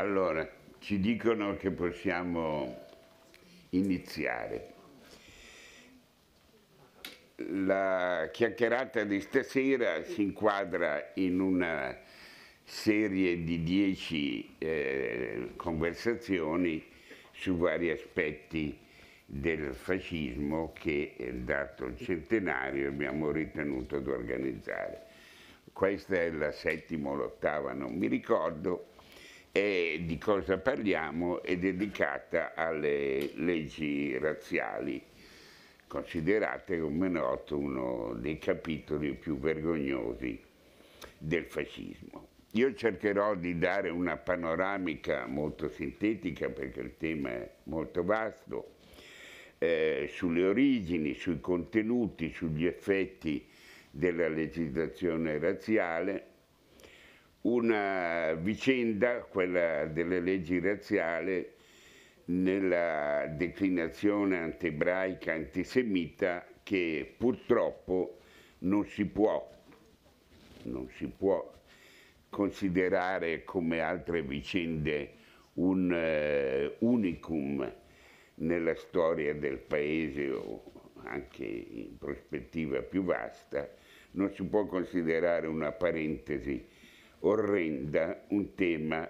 Allora, ci dicono che possiamo iniziare. La chiacchierata di stasera si inquadra in una serie di dieci eh, conversazioni su vari aspetti del fascismo che, eh, dato il centenario, abbiamo ritenuto di organizzare. Questa è la settima o l'ottava, non mi ricordo, e di cosa parliamo è dedicata alle leggi razziali, considerate come noto uno dei capitoli più vergognosi del fascismo. Io cercherò di dare una panoramica molto sintetica perché il tema è molto vasto, eh, sulle origini, sui contenuti, sugli effetti della legislazione razziale, una vicenda, quella delle leggi razziali, nella declinazione antebraica antisemita che purtroppo non si può, non si può considerare come altre vicende un uh, unicum nella storia del paese o anche in prospettiva più vasta, non si può considerare una parentesi orrenda un tema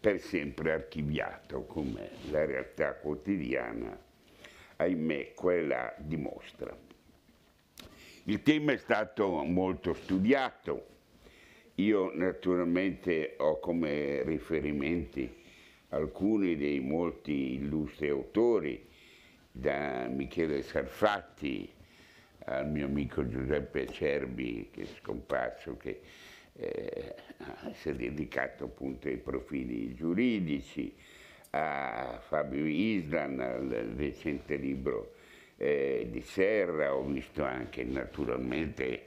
per sempre archiviato, come la realtà quotidiana, ahimè, quella dimostra. Il tema è stato molto studiato, io naturalmente ho come riferimenti alcuni dei molti illustri autori, da Michele Sarfatti al mio amico Giuseppe Cerbi che è scomparso, che eh, si è dedicato appunto ai profili giuridici, a Fabio Islan, al recente libro eh, di Serra, ho visto anche naturalmente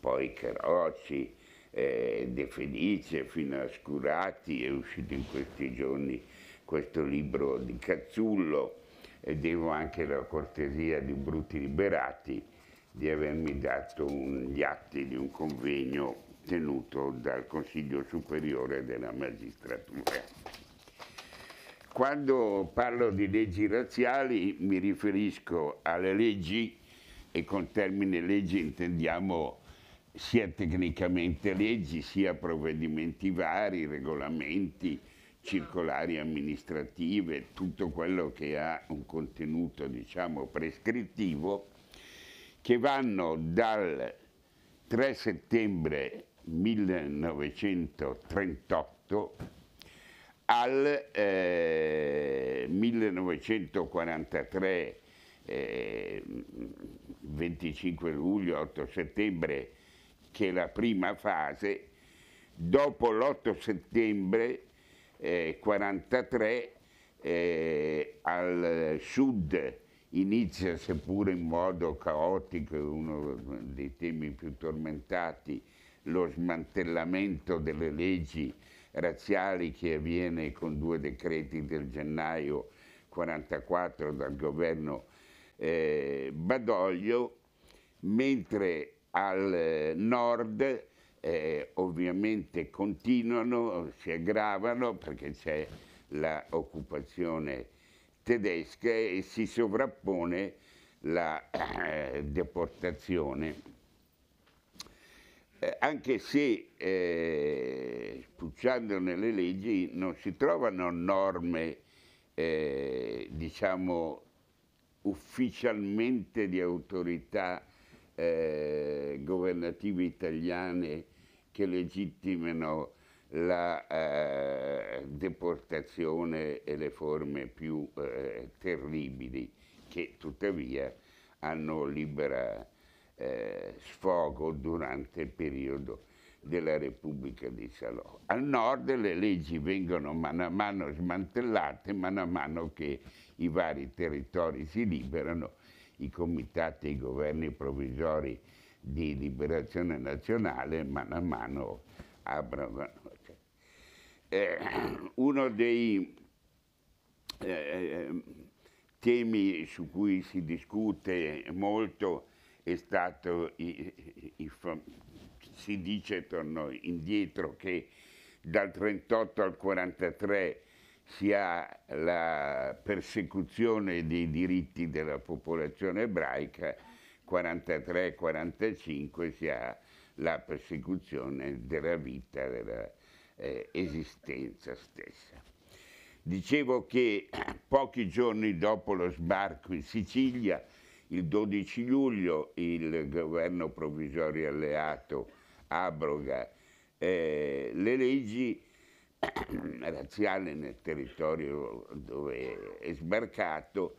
poi Carocci, eh, De Felice fino a Scurati, è uscito in questi giorni questo libro di Cazzullo e devo anche la cortesia di Brutti Liberati di avermi dato un, gli atti di un convegno tenuto dal Consiglio Superiore della Magistratura. Quando parlo di leggi razziali mi riferisco alle leggi e con termine leggi intendiamo sia tecnicamente leggi, sia provvedimenti vari, regolamenti, circolari amministrative, tutto quello che ha un contenuto diciamo prescrittivo che vanno dal 3 settembre 1938 al eh, 1943, eh, 25 luglio, 8 settembre, che è la prima fase, dopo l'8 settembre eh, eh, al sud inizia seppur in modo caotico, uno dei temi più tormentati, lo smantellamento delle leggi razziali che avviene con due decreti del gennaio 1944 dal governo eh, Badoglio, mentre al eh, nord eh, ovviamente continuano, si aggravano perché c'è l'occupazione tedesca e si sovrappone la eh, deportazione eh, anche se eh, spulciando nelle leggi non si trovano norme, eh, diciamo, ufficialmente di autorità eh, governative italiane che legittimano la eh, deportazione e le forme più eh, terribili che tuttavia hanno libera eh, sfogo durante il periodo della Repubblica di Salò. Al nord le leggi vengono mano a mano smantellate, mano a mano che i vari territori si liberano, i comitati e i governi provvisori di liberazione nazionale mano a mano abrogano. Eh, uno dei eh, eh temi su cui si discute molto è stato, si dice, torno indietro, che dal 38 al 43 si ha la persecuzione dei diritti della popolazione ebraica, 43-45 si ha la persecuzione della vita, della eh, esistenza stessa. Dicevo che pochi giorni dopo lo sbarco in Sicilia il 12 luglio il governo provvisorio alleato abroga eh, le leggi razziali nel territorio dove è sbarcato,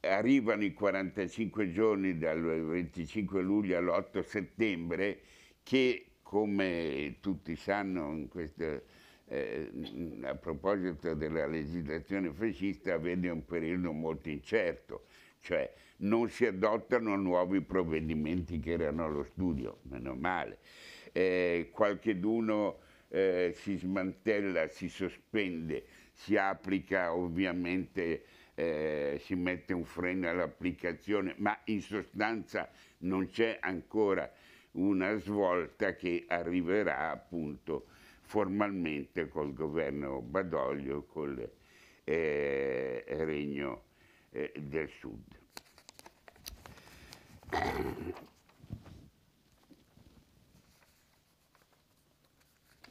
arrivano i 45 giorni dal 25 luglio all'8 settembre che come tutti sanno questo, eh, a proposito della legislazione fascista vede un periodo molto incerto cioè non si adottano nuovi provvedimenti che erano allo studio, meno male. Eh, qualcheduno eh, si smantella, si sospende, si applica ovviamente, eh, si mette un freno all'applicazione, ma in sostanza non c'è ancora una svolta che arriverà appunto formalmente col governo Badoglio, col eh, regno eh, del sud.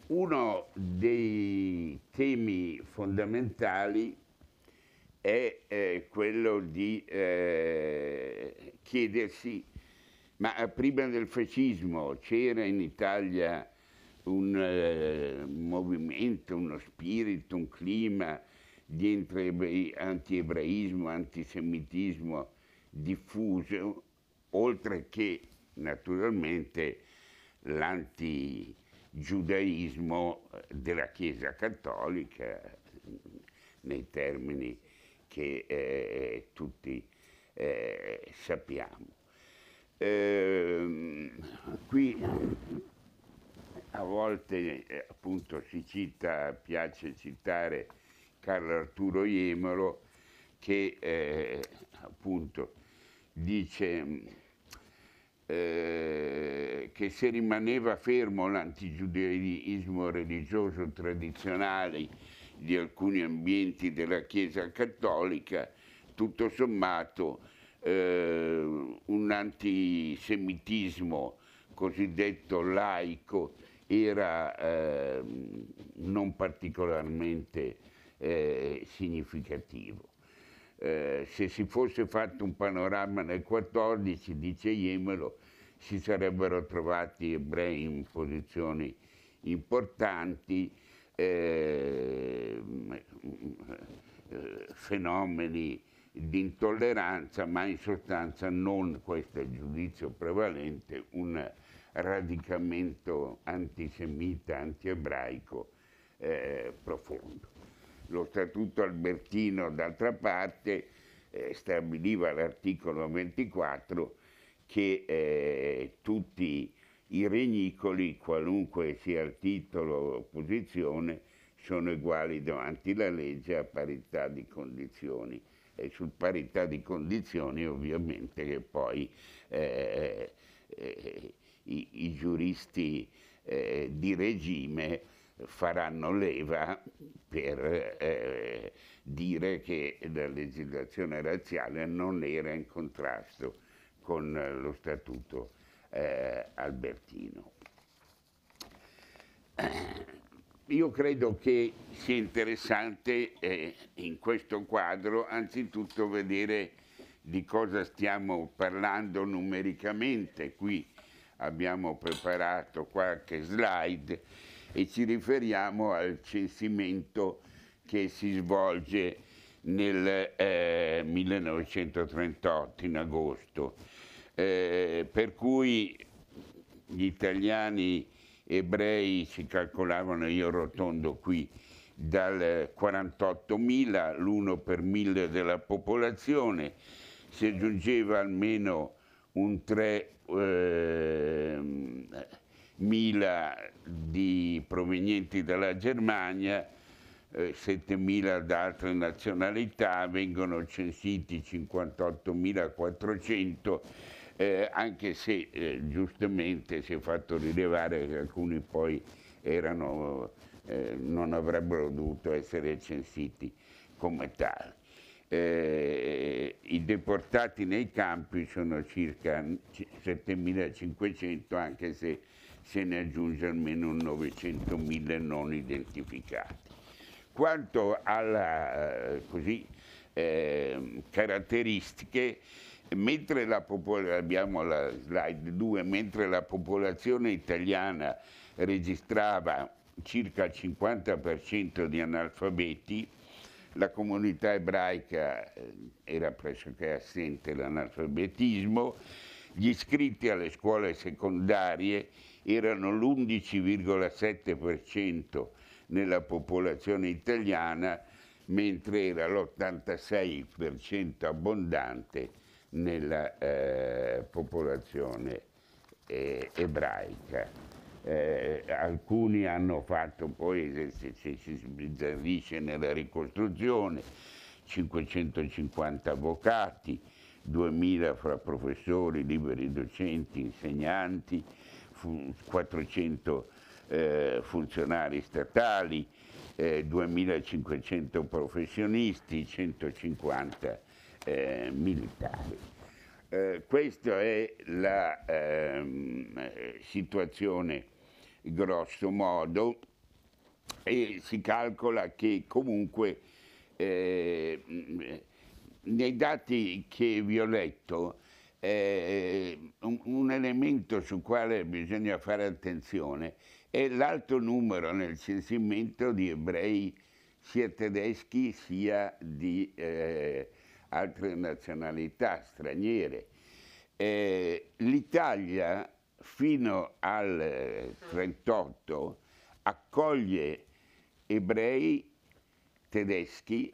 Uno dei temi fondamentali è eh, quello di eh, chiedersi, ma eh, prima del fascismo c'era in Italia un eh, movimento, uno spirito, un clima di antiebraismo, antisemitismo diffuso, oltre che naturalmente l'antigiudaismo della Chiesa Cattolica nei termini che eh, tutti eh, sappiamo. Eh, qui a volte eh, appunto si cita, piace citare Carlo Arturo Iemolo che eh, appunto dice mm, eh, che se rimaneva fermo l'antigiudaismo religioso tradizionale di alcuni ambienti della Chiesa cattolica, tutto sommato eh, un antisemitismo cosiddetto laico era eh, non particolarmente eh, significativo. Eh, se si fosse fatto un panorama nel 14, dice Iemelo, si sarebbero trovati ebrei in posizioni importanti, eh, fenomeni di intolleranza, ma in sostanza non, questo è il giudizio prevalente, un radicamento antisemita, antiebraico eh, profondo lo Statuto Albertino d'altra parte eh, stabiliva l'articolo 24 che eh, tutti i regnicoli, qualunque sia il titolo o posizione, sono uguali davanti alla legge a parità di condizioni. E su parità di condizioni ovviamente che poi eh, eh, eh i, i, giuristi eh, di regime faranno leva per eh, dire che la legislazione razziale non era in contrasto con lo statuto eh, albertino. Eh, io credo che sia interessante eh, in questo quadro anzitutto vedere di cosa stiamo parlando numericamente. Qui abbiamo preparato qualche slide e ci riferiamo al censimento che si svolge nel eh, 1938 in agosto, eh, per cui gli italiani ebrei si calcolavano, io rotondo qui, dal 48.000, l'1 per 1000 della popolazione, si aggiungeva almeno un 3, eh, eh, di provenienti dalla Germania, eh, 7.000 da altre nazionalità, vengono censiti 58.400, eh, anche se eh, giustamente si è fatto rilevare che alcuni poi erano, eh, non avrebbero dovuto essere censiti come tali. Eh, i deportati nei campi sono circa 7500 anche se se ne aggiunge almeno 900.000 non identificati. Quanto alle eh, ehm, caratteristiche, mentre la, abbiamo la slide 2, mentre la popolazione italiana registrava circa il 50% di analfabeti, la comunità ebraica eh, era pressoché assente l'analfabetismo, gli iscritti alle scuole secondarie erano l'11,7% nella popolazione italiana, mentre era l'86% abbondante nella eh, popolazione eh, ebraica. Eh, alcuni hanno fatto poi, se, se si sbizzarrisce nella ricostruzione, 550 avvocati, 2000 fra professori, liberi docenti, insegnanti, 400 eh, funzionari statali, eh, 2500 professionisti, 150 eh, militari. Eh, questa è la ehm, situazione grosso modo e si calcola che comunque eh, nei dati che vi ho letto eh, un, elemento sul quale bisogna fare attenzione è l'alto numero nel censimento di ebrei sia tedeschi sia di eh, altre nazionalità straniere. Eh, L'Italia fino al 1938 eh, accoglie ebrei tedeschi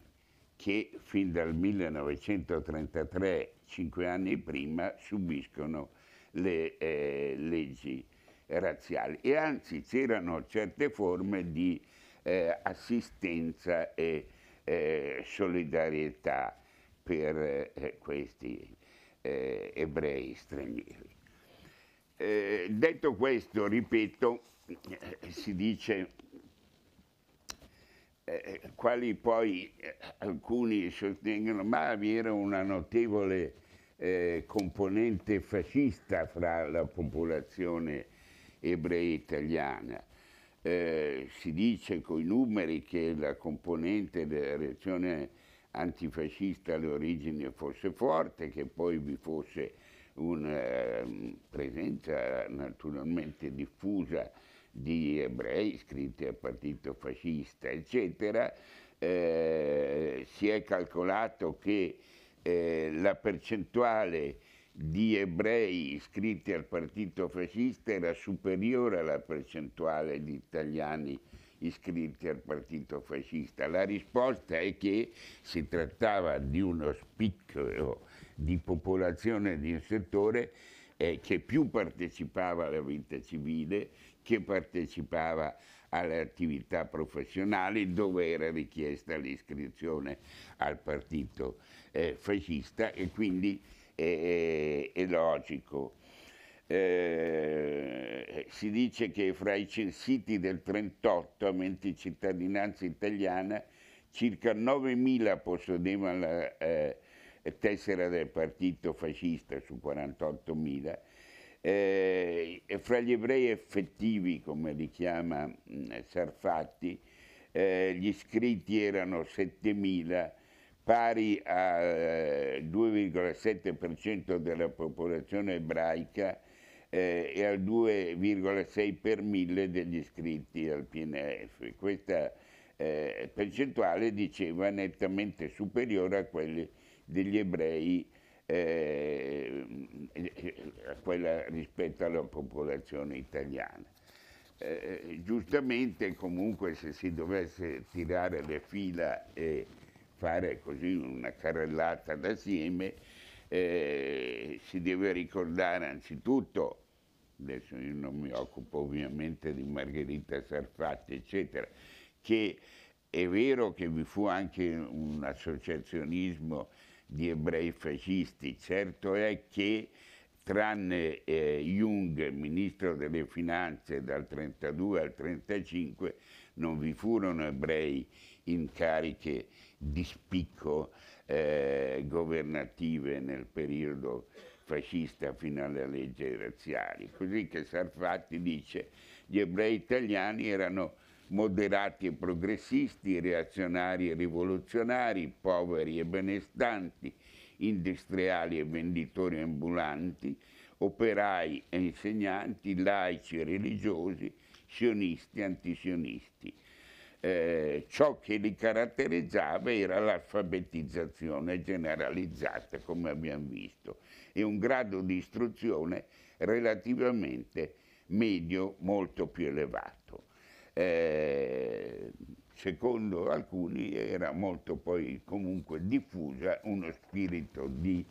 che fin dal 1933 cinque anni prima subiscono le eh, leggi razziali e anzi c'erano certe forme di eh, assistenza e eh, solidarietà per eh, questi eh, ebrei stranieri. Eh, detto questo, ripeto, si dice eh, eh, quali poi eh, alcuni sostengono, ma vi era una notevole eh, componente fascista fra la popolazione ebrea italiana. Eh, si dice con i numeri che la componente della reazione antifascista alle origini fosse forte, che poi vi fosse una eh, presenza naturalmente diffusa di ebrei iscritti al partito fascista, eccetera, eh, si è calcolato che eh, la percentuale di ebrei iscritti al partito fascista era superiore alla percentuale di italiani iscritti al partito fascista. La risposta è che si trattava di uno spicchio di popolazione di un settore eh, che più partecipava alla vita civile, che partecipava alle attività professionali dove era richiesta l'iscrizione al partito eh, fascista e quindi eh, eh è logico. Eh, si dice che fra i censiti del 38 aventi cittadinanza italiana circa 9.000 possedevano la eh, tessera del partito fascista su 48.000, eh, e fra gli ebrei effettivi, come li chiama mh, mm, Sarfatti, eh, gli iscritti erano 7.000, pari al eh, 2,7% della popolazione ebraica eh, e al 2,6 per mille degli iscritti al PNF. Questa eh, percentuale diceva nettamente superiore a quelli degli ebrei eh, quella rispetto alla popolazione italiana. Eh, eh, giustamente comunque se si dovesse tirare le fila e fare così una carrellata d'assieme eh, si deve ricordare anzitutto adesso io non mi occupo ovviamente di Margherita Sarfatti eccetera che è vero che vi fu anche un associazionismo di ebrei fascisti. Certo è che tranne eh, Jung, ministro delle finanze dal 32 al 35, non vi furono ebrei in cariche di spicco eh, governative nel periodo fascista fino alle leggi razziali. Così che Sarfatti dice gli ebrei italiani erano moderati e progressisti, reazionari e rivoluzionari, poveri e benestanti, industriali e venditori ambulanti, operai e insegnanti, laici e religiosi, sionisti e antisionisti. Eh, ciò che li caratterizzava era l'alfabetizzazione generalizzata, come abbiamo visto, e un grado di istruzione relativamente medio molto più elevato eh, secondo alcuni era molto poi comunque diffusa uno spirito di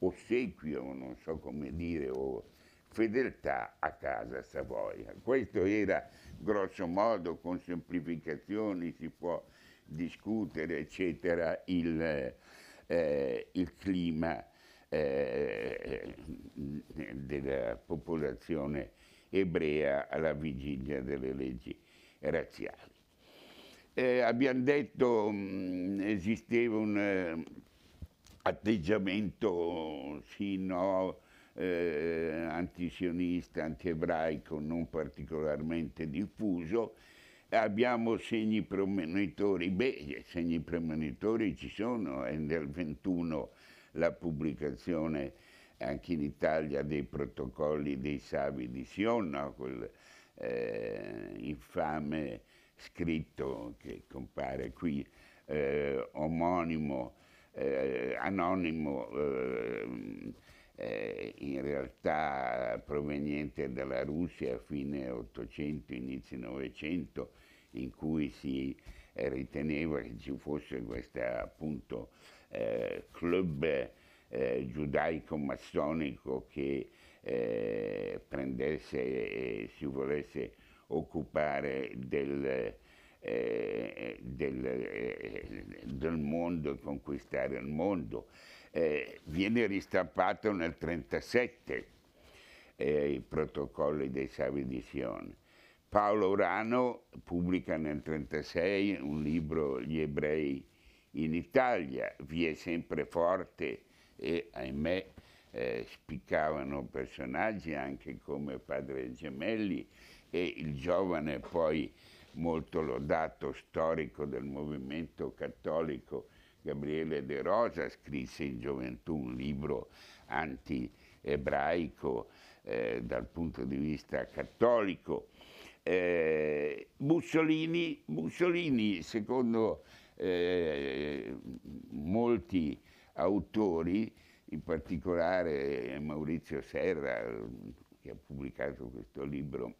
ossequio, non so come dire, o fedeltà a casa Savoia. Questo era grosso modo, con semplificazioni si può discutere, eccetera, il, eh, il clima eh, della popolazione ebrea alla vigilia delle leggi razziali. Eh, abbiamo detto mh, mm, esisteva un eh, atteggiamento sì, no, eh, antisionista, antiebraico non particolarmente diffuso, abbiamo segni premonitori, beh, segni premonitori ci sono, è nel 21 la pubblicazione anche in Italia dei protocolli dei savi di Sion, no? Quel, eh, infame scritto che compare qui, eh, omonimo, eh, anonimo, eh, eh, in realtà proveniente dalla Russia a fine 800, inizio 900, in cui si eh, riteneva che ci fosse questo appunto club giudaico-massonico che eh, prendesse e si volesse occupare del, eh, del, eh, del mondo e conquistare il mondo. Eh, viene ristampato nel 1937 eh, i protocolli dei Savi di Sion. Paolo Urano pubblica nel 1936 un libro Gli ebrei in Italia, vi è sempre forte e ahimè eh, spiccavano personaggi anche come Padre Gemelli e il giovane poi molto lodato storico del movimento cattolico Gabriele De Rosa scrisse in gioventù un libro anti-ebraico eh, dal punto di vista cattolico. Eh, Mussolini, Mussolini, secondo eh, molti autori, in particolare Maurizio Serra, che ha pubblicato questo libro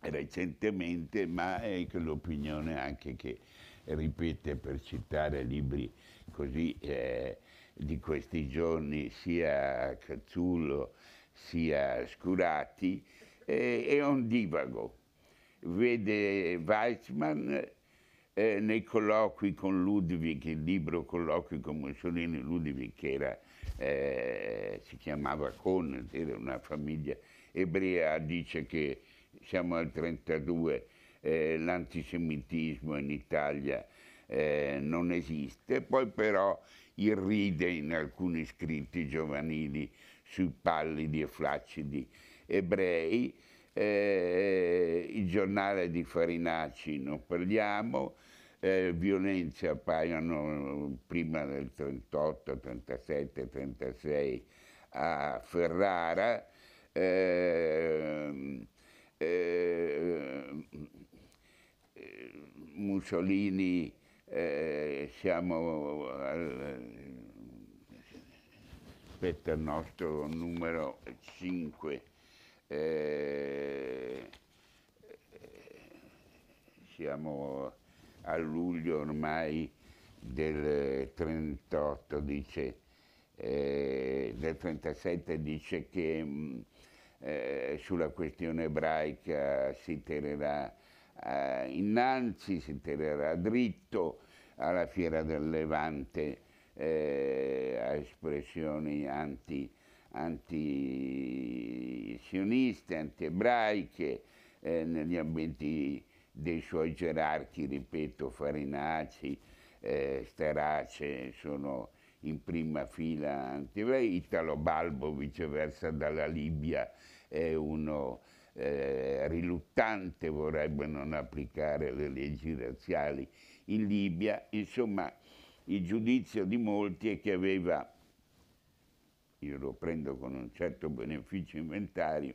recentemente, ma è quell'opinione anche che ripete per citare libri così eh, di questi giorni, sia Cazzullo sia Scurati, eh, è un divago. Vede Weizmann eh, nei colloqui con Ludwig, il libro colloqui con Mussolini, Ludwig che era eh, si chiamava Con, era una famiglia ebrea, dice che siamo al 32, eh, l'antisemitismo in Italia eh, non esiste, poi però irride in alcuni scritti giovanili sui pallidi e flaccidi ebrei, eh, il giornale di Farinacci non parliamo, eh, violenze appaiono eh, prima del 38, 37, 36 a Ferrara. Ehm, ehm, eh, eh, Mussolini, siamo al, aspetta nostro numero 5. Eh, siamo a luglio ormai del 38 dice, eh, del 37 dice che mm, eh, sulla questione ebraica si tirerà eh, innanzi, si tirerà dritto alla fiera del Levante eh, a espressioni anti, anti sioniste, anti ebraiche eh, negli ambienti dei suoi gerarchi, ripeto, Farinacci, eh, Starace, sono in prima fila anti Italo Balbo viceversa dalla Libia è uno eh, riluttante, vorrebbe non applicare le leggi razziali in Libia, insomma il giudizio di molti è che aveva, io lo prendo con un certo beneficio inventario,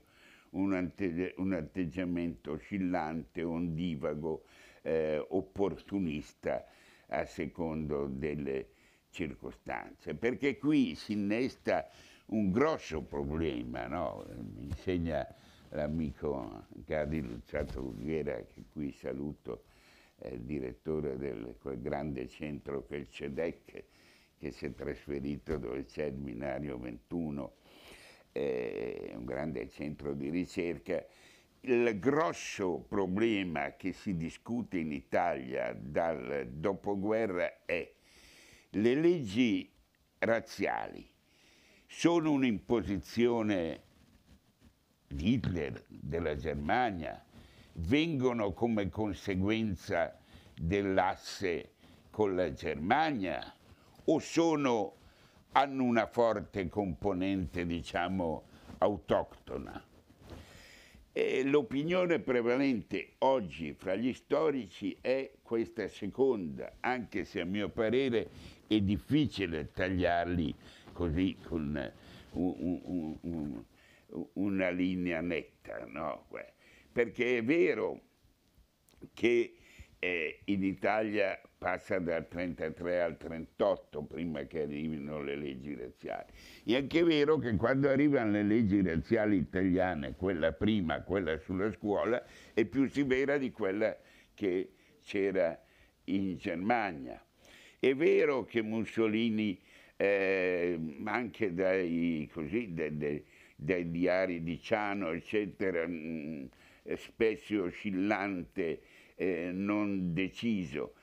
un, atte un atteggiamento oscillante, ondivago, eh, opportunista a secondo delle circostanze. Perché qui si innesta un grosso problema, no? mi insegna l'amico Gadi Luciato Rugghiera, che qui saluto, eh, direttore del quel grande centro che è il CEDEC, che si è trasferito dove c'è il binario 21 eh, un grande centro di ricerca. Il grosso problema che si discute in Italia dal dopoguerra è le leggi razziali sono un'imposizione di Hitler, della Germania, vengono come conseguenza dell'asse con la Germania o sono hanno una forte componente, diciamo, autoctona. l'opinione prevalente oggi fra gli storici è questa seconda, anche se a mio parere è difficile tagliarli così con un, un, un, una linea netta, no? perché è vero che eh, in Italia passa dal 33 al 38 prima che arrivino le leggi razziali. E' anche vero che quando arrivano le leggi razziali italiane, quella prima, quella sulla scuola, è più severa di quella che c'era in Germania. È vero che Mussolini, eh, anche dai, così, dai, dai, dai, diari di Ciano, eccetera, mh, mm, eh, spesso oscillante, eh, non deciso,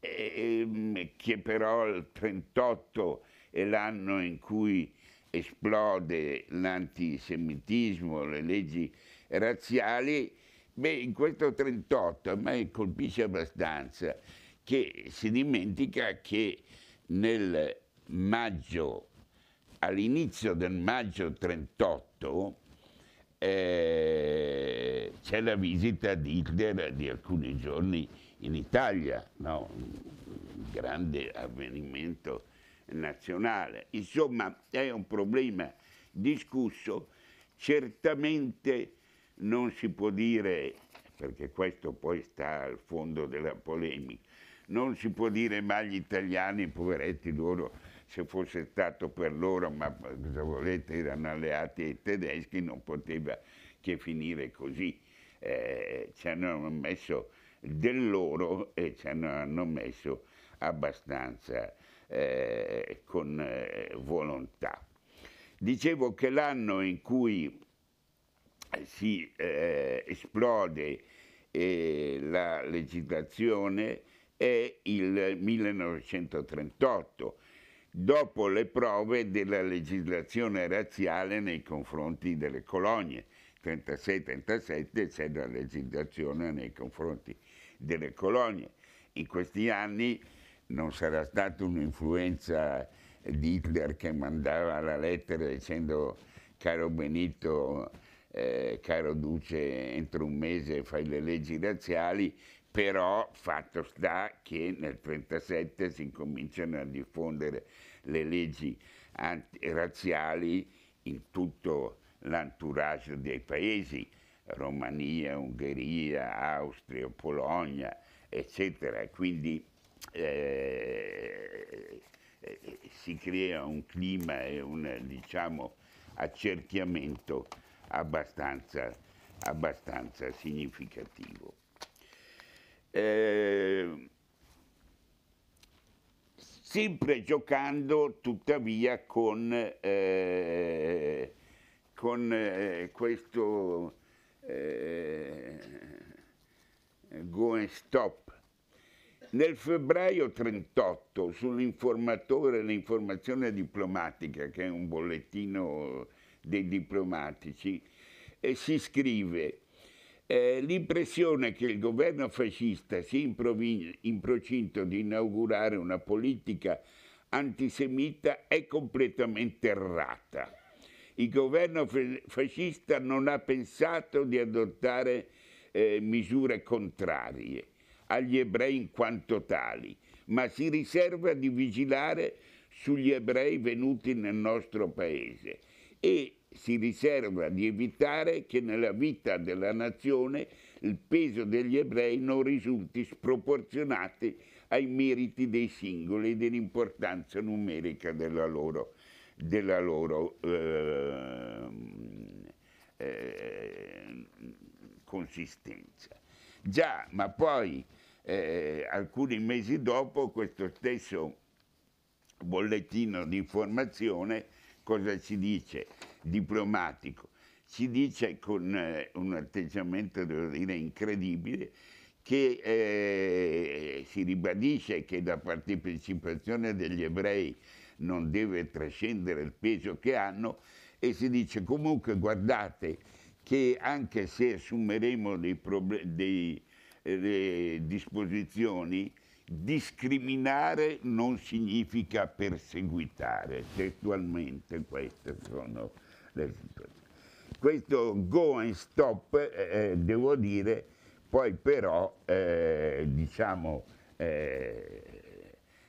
e, ehm, che però il 38 è l'anno in cui esplode l'antisemitismo, le leggi razziali, beh, in questo 38 a me colpisce abbastanza che si dimentica che nel maggio, all'inizio del maggio 38, eh, c'è la visita di Hitler di alcuni giorni in Italia, no? un grande avvenimento nazionale. Insomma, è un problema discusso, certamente non si può dire, perché questo poi sta al fondo della polemica, non si può dire ma gli italiani, poveretti loro, se fosse stato per loro, ma cosa volete, erano alleati ai tedeschi, non poteva che finire così. Eh, ci hanno messo del loro e ci hanno messo abbastanza eh, con eh, volontà. Dicevo che l'anno in cui eh, si eh, esplode eh, la legislazione è il 1938, dopo le prove della legislazione razziale nei confronti delle colonie. 36-37 c'è la legislazione nei confronti delle colonie. In questi anni non sarà stata un'influenza di Hitler che mandava la lettera dicendo caro Benito, eh, caro Duce, entro un mese fai le leggi razziali, però fatto sta che nel 1937 si cominciano a diffondere le leggi razziali in tutto l'entourage dei paesi. Romania, Ungheria, Austria, Polonia, eccetera. Quindi eh, eh, si crea un clima e un diciamo, accerchiamento abbastanza, abbastanza significativo. Eh, sempre giocando tuttavia con, eh, con eh, questo eh, Going Stop. Nel febbraio 38 sull'informatore l'informazione diplomatica, che è un bollettino dei diplomatici, eh, si scrive eh, l'impressione che il governo fascista sia in, in procinto di inaugurare una politica antisemita è completamente errata il governo fascista non ha pensato di adottare eh, misure contrarie agli ebrei in quanto tali, ma si riserva di vigilare sugli ebrei venuti nel nostro paese e si riserva di evitare che nella vita della nazione il peso degli ebrei non risulti sproporzionato ai meriti dei singoli e dell'importanza numerica della loro della loro eh, eh, consistenza. Già, ma poi eh, alcuni mesi dopo questo stesso bollettino di informazione cosa ci dice? Diplomatico. Ci dice con eh, un atteggiamento, devo dire, incredibile, che eh, si ribadisce che la partecipazione degli ebrei non deve trascendere il peso che hanno e si dice comunque guardate che anche se assumeremo delle eh, disposizioni, discriminare non significa perseguitare, testualmente queste sono le situazioni. Questo go and stop, eh, eh devo dire, poi però, eh, diciamo, eh,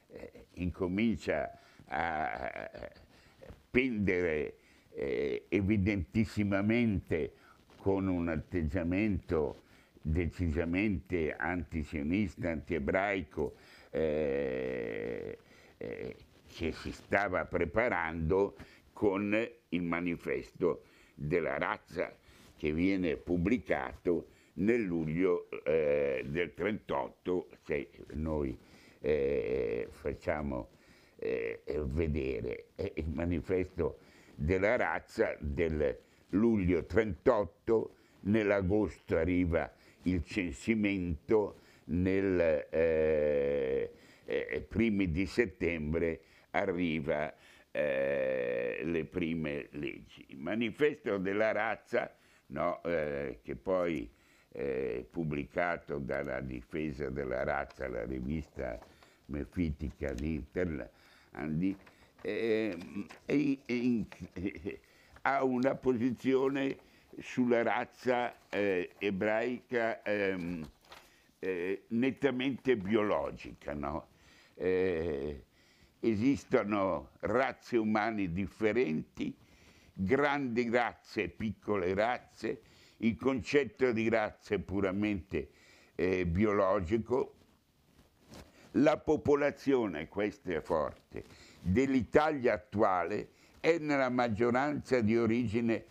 eh, incomincia a pendere eh, evidentissimamente con un atteggiamento decisamente antisionista, antiebraico, eh, eh, che si stava preparando con il manifesto della razza che viene pubblicato nel luglio eh, del 38, se noi eh, facciamo eh, eh, vedere. È il manifesto della razza del luglio 38, nell'agosto arriva il censimento, nel eh, eh, primi di settembre arriva eh, le prime leggi. Il manifesto della razza, no, eh, che poi eh, pubblicato dalla difesa della razza, la rivista mefitica di Internet, Andi, eh, eh, eh, ha una posizione sulla razza eh, ebraica ehm, eh, nettamente biologica. No? Eh, esistono razze umane differenti, grandi razze e piccole razze, il concetto di razza è puramente biologico, la popolazione, questo è forte, dell'Italia attuale è nella maggioranza di origine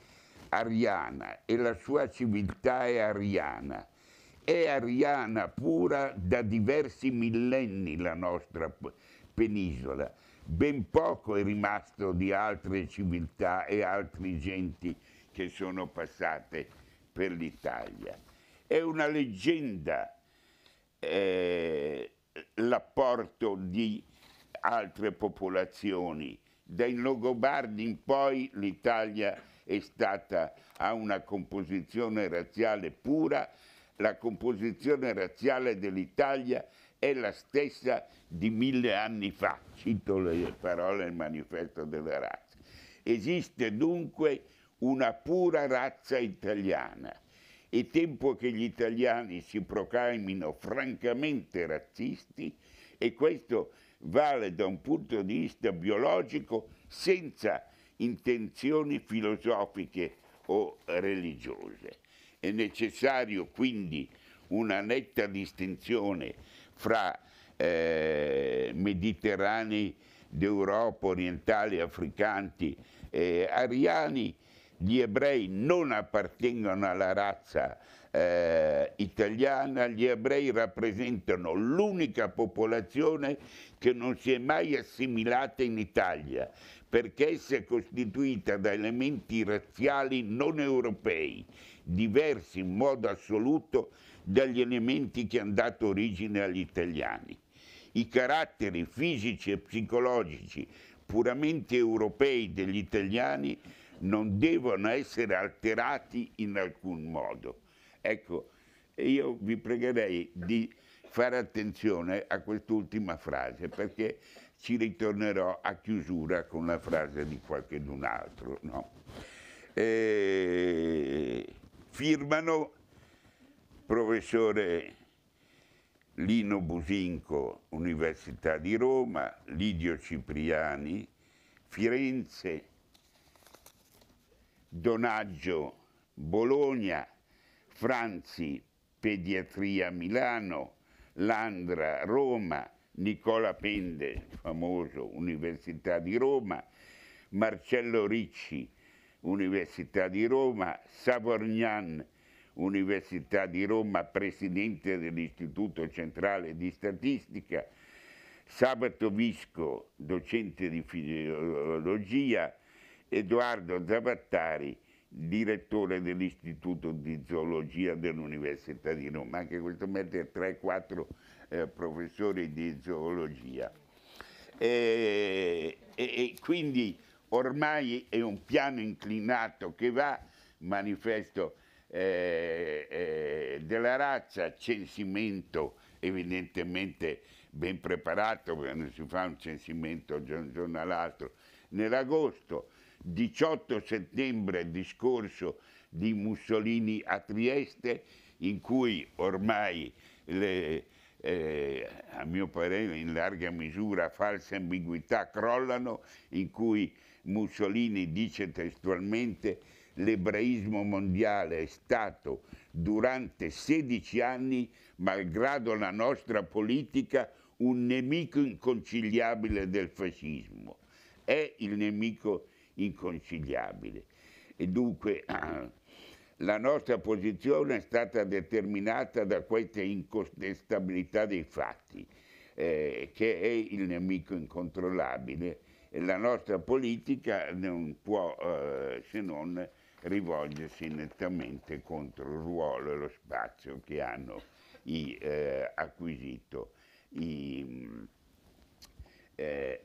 ariana e la sua civiltà è ariana. È ariana pura da diversi millenni la nostra penisola. Ben poco è rimasto di altre civiltà e altre genti che sono passate per l'Italia. È una leggenda eh, l'apporto di altre popolazioni. Dai Logobardi in poi l'Italia è stata, a una composizione razziale pura, la composizione razziale dell'Italia è la stessa di mille anni fa, cito le parole del manifesto della razza. Esiste dunque una pura razza italiana è tempo che gli italiani si proclamino francamente razzisti e questo vale da un punto di vista biologico senza intenzioni filosofiche o religiose. È necessario quindi una netta distinzione fra eh, mediterranei d'Europa, orientali, africanti, e ariani gli ebrei non appartengono alla razza eh, italiana, gli ebrei rappresentano l'unica popolazione che non si è mai assimilata in Italia, perché essa è costituita da elementi razziali non europei, diversi in modo assoluto dagli elementi che hanno dato origine agli italiani. I caratteri fisici e psicologici puramente europei degli italiani non devono essere alterati in alcun modo. Ecco, io vi pregherei di fare attenzione a quest'ultima frase perché ci ritornerò a chiusura con la frase di qualcun altro. No? E... Firmano professore Lino Businco, Università di Roma, Lidio Cipriani, Firenze, Donaggio Bologna, Franzi Pediatria Milano, Landra Roma, Nicola Pende, famoso Università di Roma, Marcello Ricci, Università di Roma, Savorgnan, Università di Roma, presidente dell'Istituto Centrale di Statistica, Sabato Visco, docente di filologia, Edoardo Zavattari, direttore dell'Istituto di Zoologia dell'Università di Roma, anche questo mette 3-4 eh, professori di zoologia. E, e, e quindi ormai è un piano inclinato che va, manifesto eh, eh, della razza, censimento evidentemente ben preparato, perché non si fa un censimento da un giorno all'altro, nell'agosto, 18 settembre discorso di Mussolini a Trieste in cui ormai le, eh, a mio parere in larga misura false ambiguità crollano, in cui Mussolini dice testualmente l'ebraismo mondiale è stato durante 16 anni, malgrado la nostra politica, un nemico inconciliabile del fascismo. È il nemico inconciliabile. E dunque la nostra posizione è stata determinata da questa incontestabilità dei fatti, eh, che è il nemico incontrollabile. E la nostra politica non può eh, se non rivolgersi nettamente contro il ruolo e lo spazio che hanno i, eh, acquisito i, eh,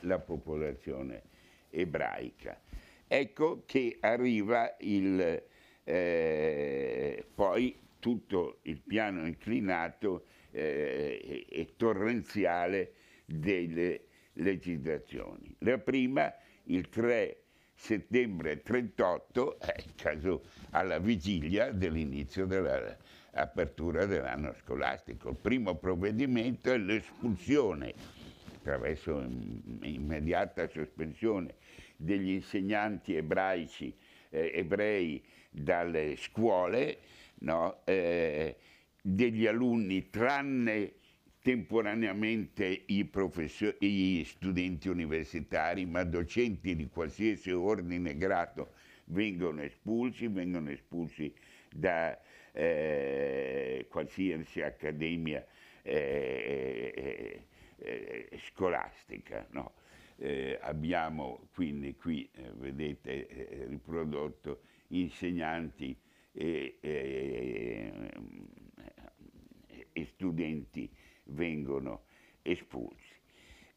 la popolazione ebraica. Ecco che arriva il, eh, poi tutto il piano inclinato eh, e torrenziale delle legislazioni. La prima, il 3 settembre 38, eh, caso alla vigilia dell'inizio dell'apertura dell'anno scolastico. Il primo provvedimento è l'espulsione, attraverso immediata sospensione degli insegnanti ebraici, eh, ebrei dalle scuole, no? eh, degli alunni, tranne temporaneamente i, i, studenti universitari, ma docenti di qualsiasi ordine grado vengono espulsi, vengono espulsi da eh, qualsiasi accademia eh, eh, eh, eh scolastica. No? Eh, abbiamo quindi qui, eh, vedete, eh, riprodotto insegnanti e, e, eh, e, studenti vengono espulsi.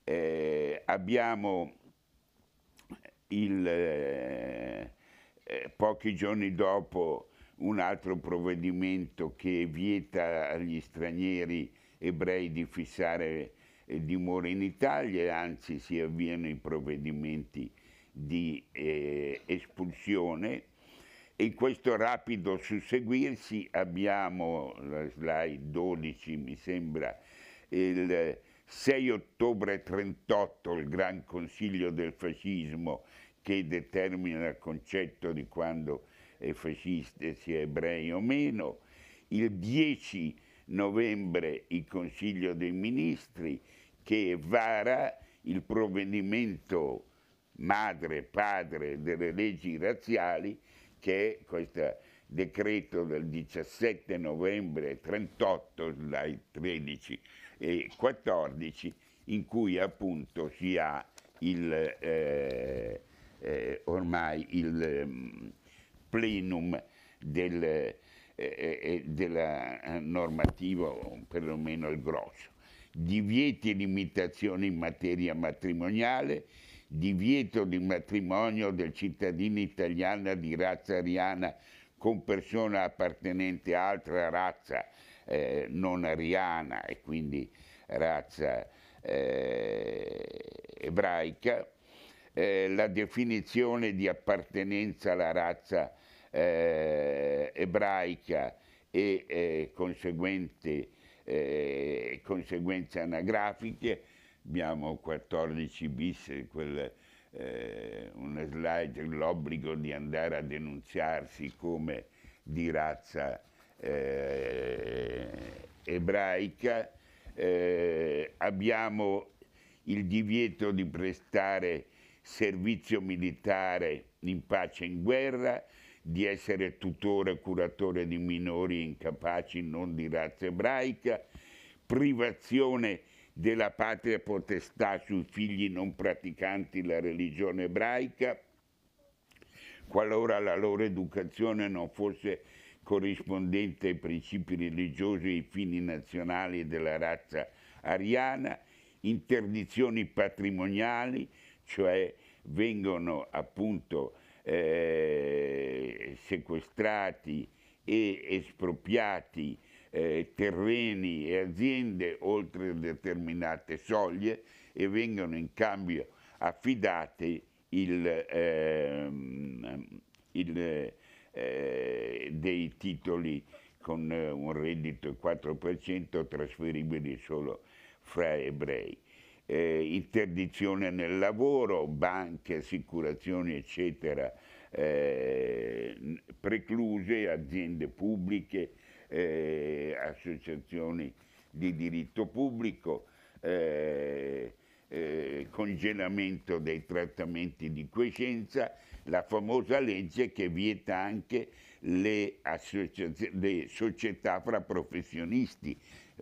Eh, abbiamo il, eh, pochi giorni dopo un altro provvedimento che vieta agli stranieri ebrei di fissare dimora in Italia, e anzi si avviano i provvedimenti di eh, espulsione e in questo rapido susseguirsi abbiamo la slide 12 mi sembra il 6 ottobre 38 il Gran Consiglio del Fascismo che determina il concetto di quando è fascista sia ebrei o meno il 10 novembre il Consiglio dei Ministri che vara il provvedimento madre, padre delle leggi razziali, che è questo decreto del 17 novembre 38, dai 13 e 14, in cui appunto si ha il, eh, eh, ormai il mm, plenum del, eh, eh, eh della normativa, perlomeno il grosso divieti e limitazioni in materia matrimoniale, divieto di matrimonio del cittadino italiano di razza ariana con persona appartenente a altra razza eh, non ariana e quindi razza eh, ebraica, eh, la definizione di appartenenza alla razza eh, ebraica e eh, conseguente eh, conseguenze anagrafiche, abbiamo 14 bis, quel, eh, una slide, l'obbligo di andare a denunziarsi come di razza eh, ebraica, eh, abbiamo il divieto di prestare servizio militare in pace e in guerra, di essere tutore e curatore di minori incapaci non di razza ebraica, privazione della patria potestà sui figli non praticanti la religione ebraica, qualora la loro educazione non fosse corrispondente ai principi religiosi e ai fini nazionali della razza ariana, interdizioni patrimoniali, cioè vengono appunto eh, sequestrati e espropriati eh, terreni e aziende oltre determinate soglie e vengono in cambio affidate il, ehm, il, eh, dei titoli con eh, un reddito del 4% trasferibili solo fra ebrei eh, interdizione nel lavoro, banche, assicurazioni eccetera eh, precluse, aziende pubbliche, eh, associazioni di diritto pubblico, eh, eh, congelamento dei trattamenti di quiescenza, la famosa legge che vieta anche le, le società fra professionisti,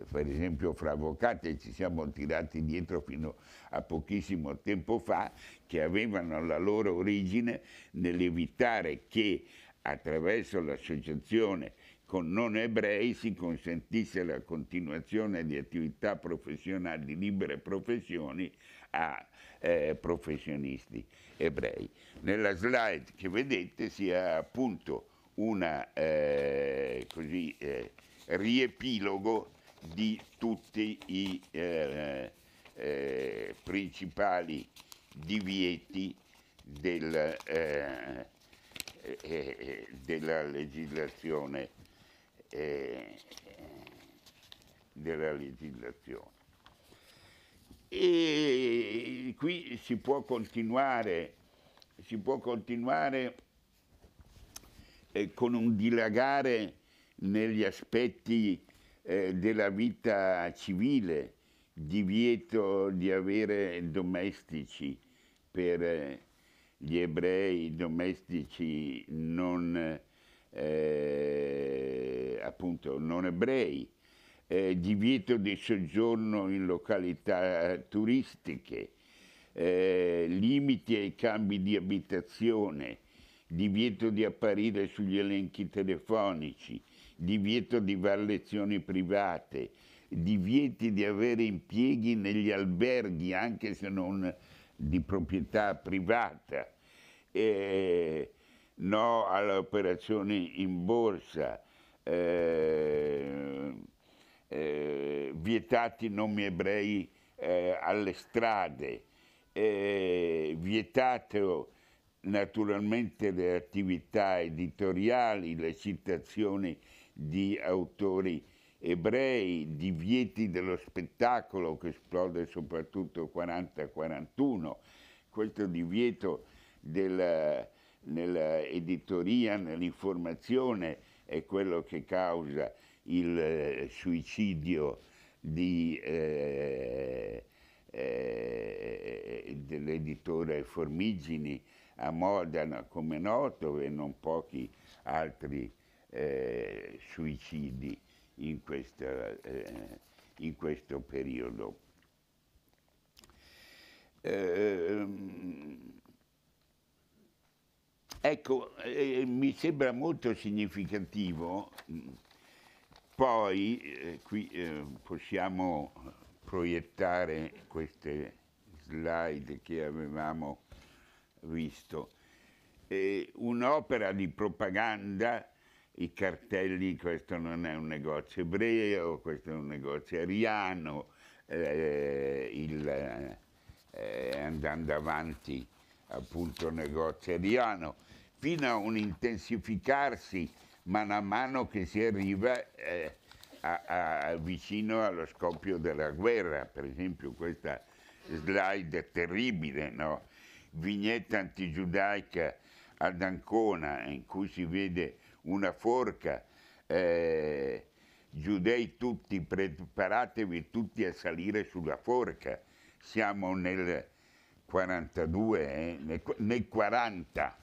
per esempio fra avvocati ci siamo tirati dietro fino a pochissimo tempo fa, che avevano la loro origine nell'evitare che attraverso l'associazione con non ebrei si consentisse la continuazione di attività professionali, di libere professioni a eh, professionisti ebrei. Nella slide che vedete si ha appunto un eh, eh, riepilogo di tutti i eh, eh, principali divieti del, eh, eh, eh della legislazione. Eh, della legislazione. E qui si può continuare, si può continuare con un dilagare negli aspetti eh, della vita civile, divieto di avere domestici per eh, gli ebrei, domestici non, eh, appunto, non ebrei, eh, divieto di soggiorno in località turistiche, eh, limiti ai cambi di abitazione, divieto di apparire sugli elenchi telefonici, divieto di fare lezioni private, divieti di avere impieghi negli alberghi, anche se non di proprietà privata, eh, no operazioni in borsa, eh, eh, vietati nomi ebrei eh, alle strade, vietato naturalmente le attività editoriali, le citazioni di autori ebrei, divieti dello spettacolo che esplode soprattutto 40-41, questo divieto del, nell'editoria, nell'informazione è quello che causa il eh, suicidio di, eh, eh, dell'editore Formigini a Modena, come noto, e non pochi altri eh, suicidi in, questa, eh, in, questo periodo. Eh, ehm, ecco, eh, mi sembra molto significativo, poi eh, qui possiamo proiettare queste slide che avevamo visto, eh, un'opera di propaganda i cartelli, questo non è un negozio ebreo, questo è un negozio ariano, eh, il, eh, andando avanti appunto negozio ariano, fino a un intensificarsi mano a mano che si arriva eh, a, a, vicino allo scoppio della guerra, per esempio questa slide terribile, no? vignetta antigiudaica ad Ancona in cui si vede una forca, eh, giudei tutti, preparatevi tutti a salire sulla forca, siamo nel 42, eh, nel, nel 40,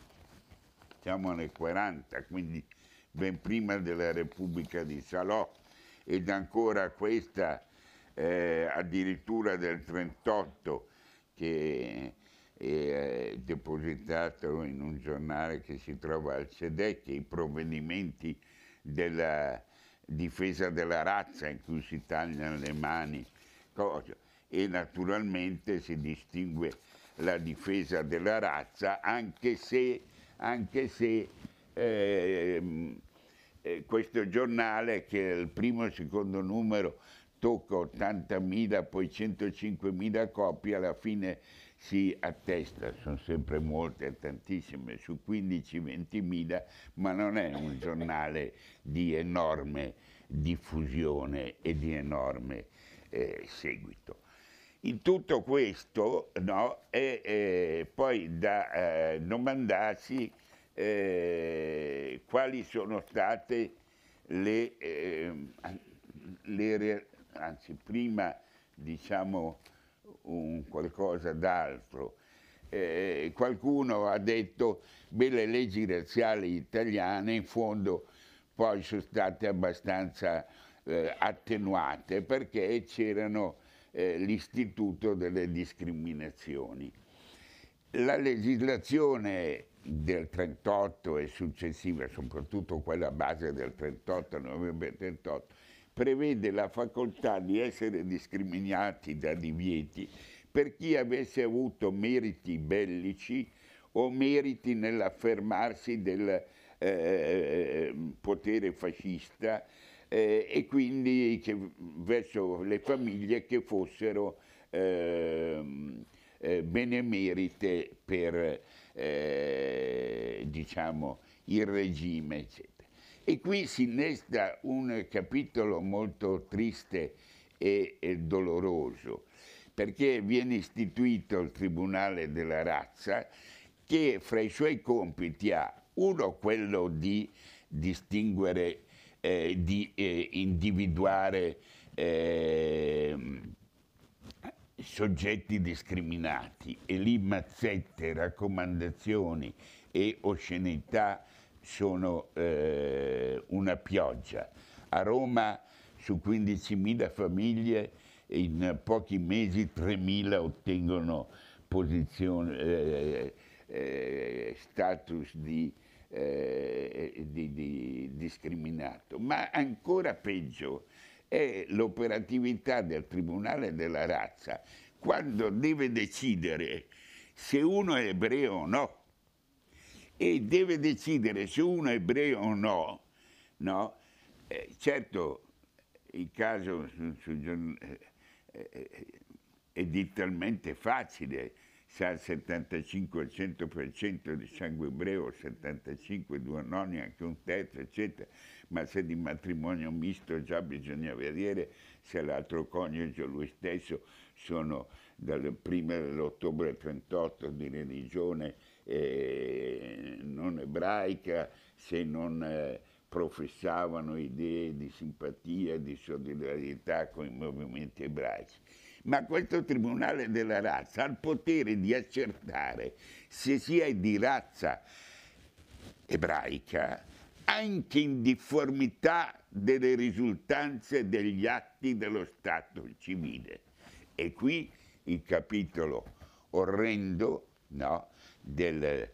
siamo nel 40, quindi ben prima della Repubblica di Salò ed ancora questa eh, addirittura del 38 che e eh, depositato in un giornale che si trova al SEDEC i provvedimenti della difesa della razza in cui si tagliano le mani, cosa. e naturalmente si distingue la difesa della razza anche se, anche se ehm, eh, questo giornale che è il primo e secondo numero tocca 80.000 poi 105.000 copie alla fine si attesta, sono sempre molte, tantissime, su 15-20 mila, ma non è un giornale di enorme diffusione e di enorme eh, seguito. In tutto questo no, è, è eh, poi da eh, domandarsi eh, quali sono state le, eh, le anzi prima diciamo un qualcosa d'altro. Eh, qualcuno ha detto che le leggi razziali italiane in fondo poi sono state abbastanza eh, attenuate perché c'erano eh, l'istituto delle discriminazioni. La legislazione del 38 e successiva, soprattutto quella a base del 38, novembre 38, prevede la facoltà di essere discriminati da divieti per chi avesse avuto meriti bellici o meriti nell'affermarsi del eh, eh potere fascista eh, e quindi che, verso le famiglie che fossero ehm, eh, benemerite per eh, diciamo, il regime. Eccetera. E qui si innesta un capitolo molto triste e, doloroso, perché viene istituito il Tribunale della Razza che fra i suoi compiti ha uno quello di distinguere, eh, di eh, individuare eh, soggetti discriminati e lì mazzette, raccomandazioni e oscenità sono eh, una pioggia. A Roma su 15.000 famiglie in pochi mesi 3.000 ottengono posizione, eh, eh, status di, eh, di, di discriminato. Ma ancora peggio è l'operatività del Tribunale della Razza quando deve decidere se uno è ebreo o no e deve decidere se uno è ebreo o no. no? Eh, certo, il caso su, su, eh, editalmente eh, eh, facile, ha il 75 il 100% di sangue ebreo, 75, due nonni, anche un terzo, eccetera, ma se di matrimonio misto già bisogna vedere se l'altro coniuge o lui stesso sono dal primo ottobre 38 di religione eh, non ebraica se non eh, professavano idee di simpatia, e di solidarietà con i movimenti ebraici. Ma questo Tribunale della razza ha il potere di accertare se si è di razza ebraica anche in difformità delle risultanze degli atti dello Stato civile. E qui il capitolo orrendo no, del eh,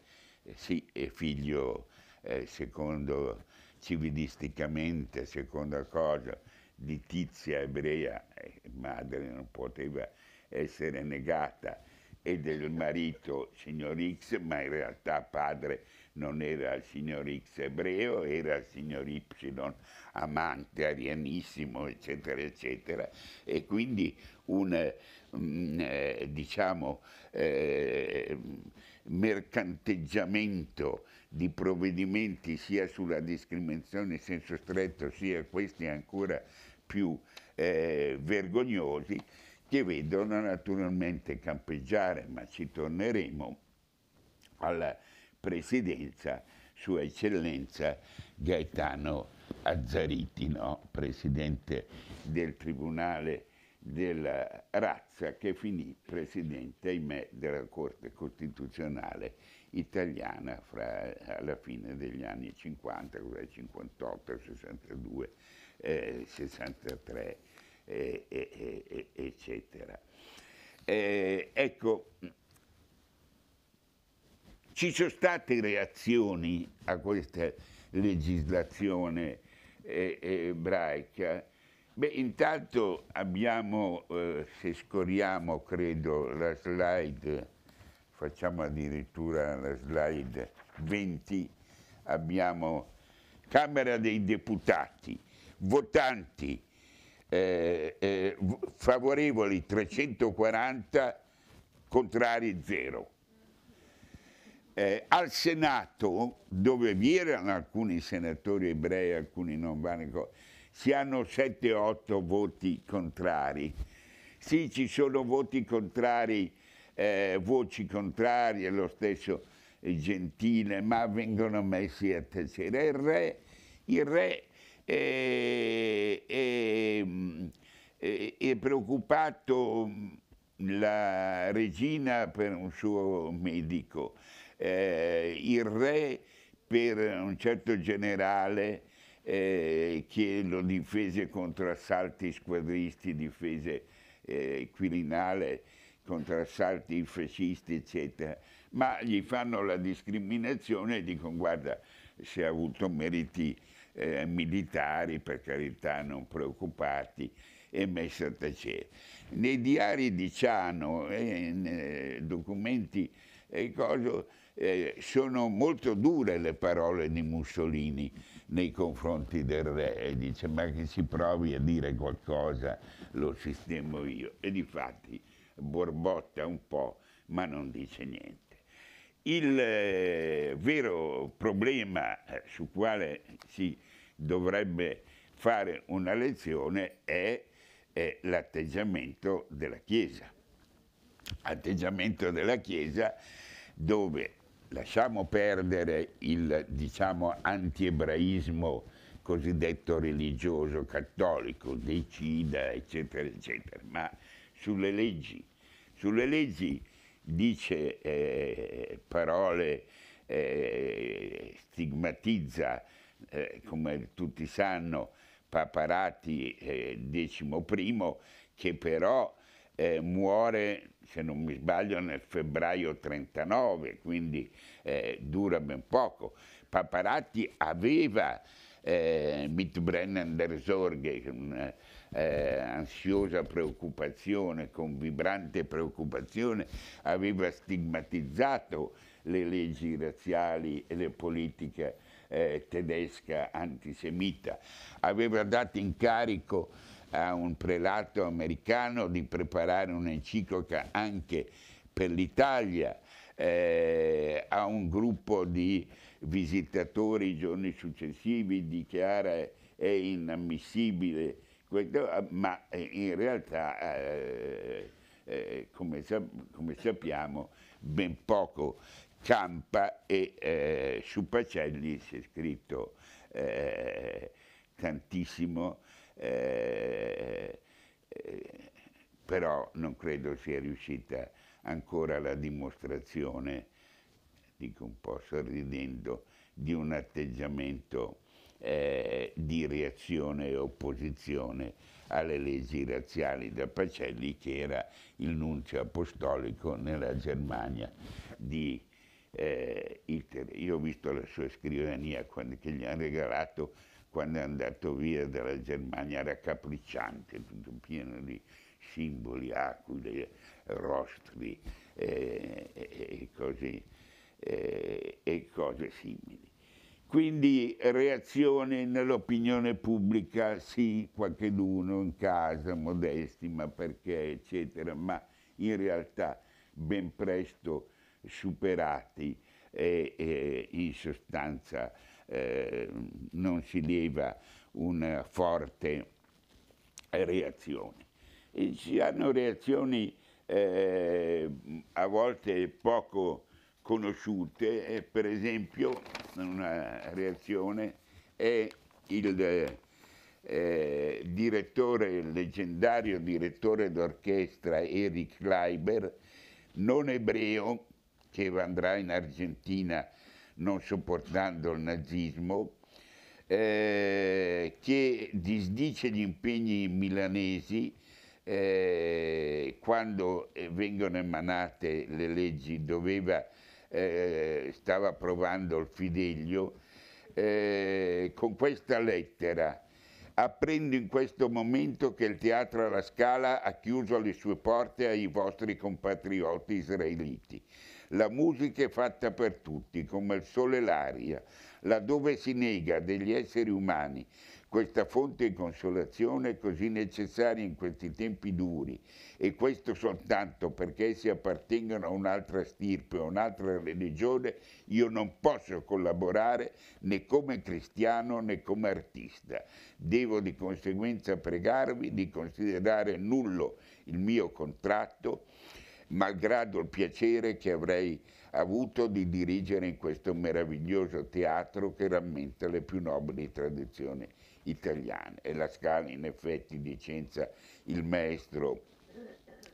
sì, figlio eh, secondo civilisticamente, seconda cosa, di tizia ebrea, eh, madre non poteva essere negata, e del marito signor X, ma in realtà padre non era il signor X ebreo, era il signor Y amante, arianissimo, eccetera, eccetera. E quindi un, mm, eh, diciamo, eh, mercanteggiamento di provvedimenti sia sulla discriminazione in senso stretto sia questi ancora più eh, vergognosi che vedono naturalmente campeggiare, ma ci torneremo, alla presidenza sua eccellenza Gaetano Azzariti, no? presidente del Tribunale della razza che finì presidente, ahimè, della Corte Costituzionale italiana fra, alla fine degli anni 50, 58, 62, eh, 63, eh, eh, eccetera. ecco, ci sono state reazioni a questa legislazione eh, eh, ebraica Beh, intanto abbiamo, eh, se scorriamo, credo, la slide, facciamo addirittura la slide 20, abbiamo Camera dei Deputati, votanti eh, eh, favorevoli 340, contrari 0. Eh, al Senato, dove vi erano alcuni senatori ebrei, alcuni non vanno, si hanno 7-8 voti contrari. Sì, ci sono voti contrari, eh, voci contrarie, lo stesso Gentile, ma vengono messi a tacere. Il re, il re eh, è, è, eh, è, preoccupato mm, la regina per un suo medico, eh, il re per un certo generale eh, Chiedo difese contro assalti squadristi, difese eh, Quirinale, contro assalti fascisti, eccetera. Ma gli fanno la discriminazione e dicono guarda, se ha avuto meriti eh, militari, per carità, non preoccupati, e messa a tacere. Nei diari di Ciano, eh, nei documenti e eh, cose, sono molto dure le parole di Mussolini nei confronti del re e dice ma che si provi a dire qualcosa lo sistemo io. E di fatti borbotta un po' ma non dice niente. Il eh, vero problema eh, su quale si dovrebbe fare una lezione è, è l'atteggiamento della Chiesa. Atteggiamento della Chiesa dove lasciamo perdere il diciamo, anti-ebraismo cosiddetto religioso cattolico, decida, eccetera, eccetera, ma sulle leggi. Sulle leggi dice eh, parole, eh, stigmatizza, eh, come tutti sanno, Paparati eh, decimo primo, che però eh, muore, se non mi sbaglio, nel febbraio 39, quindi eh, dura ben poco. Paparatti aveva eh, Mitbrennen der Sorge, una eh, ansiosa preoccupazione, con vibrante preoccupazione, aveva stigmatizzato le leggi razziali e le politiche eh, tedesca antisemita. Aveva dato incarico a un prelato americano di preparare un'enciclica anche per l'Italia, eh, a un gruppo di visitatori i giorni successivi dichiara è inammissibile, ma eh, in realtà, eh, eh, come, come, sappiamo, ben poco campa e eh, su Pacelli si è scritto eh, tantissimo eh, eh, però non credo sia riuscita ancora la dimostrazione, dico un po' sorridendo, di un atteggiamento eh, di reazione e opposizione alle leggi razziali da Pacelli, che era il nunzio apostolico nella Germania di eh, Hitler. Io ho visto la sua scrivania quando, che gli ha regalato quando è andato via dalla Germania era capricciante, tutto pieno di simboli, aquile, rostri eh, e, cose, eh, e cose simili. Quindi reazione nell'opinione pubblica, sì, qualcheduno in casa, modesti, ma perché, eccetera, ma in realtà ben presto superati e, eh, e eh, in sostanza eh, non si leva una forte reazione. E ci hanno reazioni eh, a volte poco conosciute, per esempio una reazione è il eh, direttore, leggendario direttore d'orchestra Eric Kleiber, non ebreo, che andrà in Argentina non sopportando il nazismo, eh, che disdice gli impegni milanesi eh, quando eh, vengono emanate le leggi, doveva, eh, stava provando il Fideglio, eh, con questa lettera Apprendo in questo momento che il teatro alla Scala ha chiuso le sue porte ai vostri compatrioti israeliti. La musica è fatta per tutti, come il sole e l'aria. Laddove si nega degli esseri umani questa fonte di consolazione così necessaria in questi tempi duri, e questo soltanto perché essi appartengono a un'altra stirpe, a un'altra religione, io non posso collaborare né come cristiano né come artista. Devo di conseguenza pregarvi di considerare nullo il mio contratto malgrado il piacere che avrei avuto di dirigere in questo meraviglioso teatro che rammenta le più nobili tradizioni italiane. E la Scala in effetti di Cenza, il maestro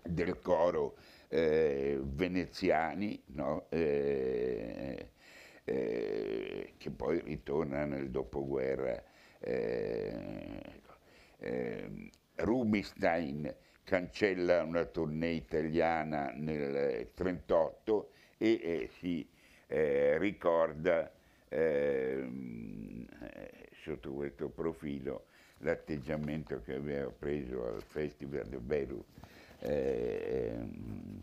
del coro eh, veneziani, no? eh, eh, che poi ritorna nel dopoguerra, eh, eh, Rubinstein, cancella una tournée italiana nel 1938 eh, e eh, si eh, ricorda ehm, eh, sotto questo profilo l'atteggiamento che aveva preso al Festival di Beirut, ehm,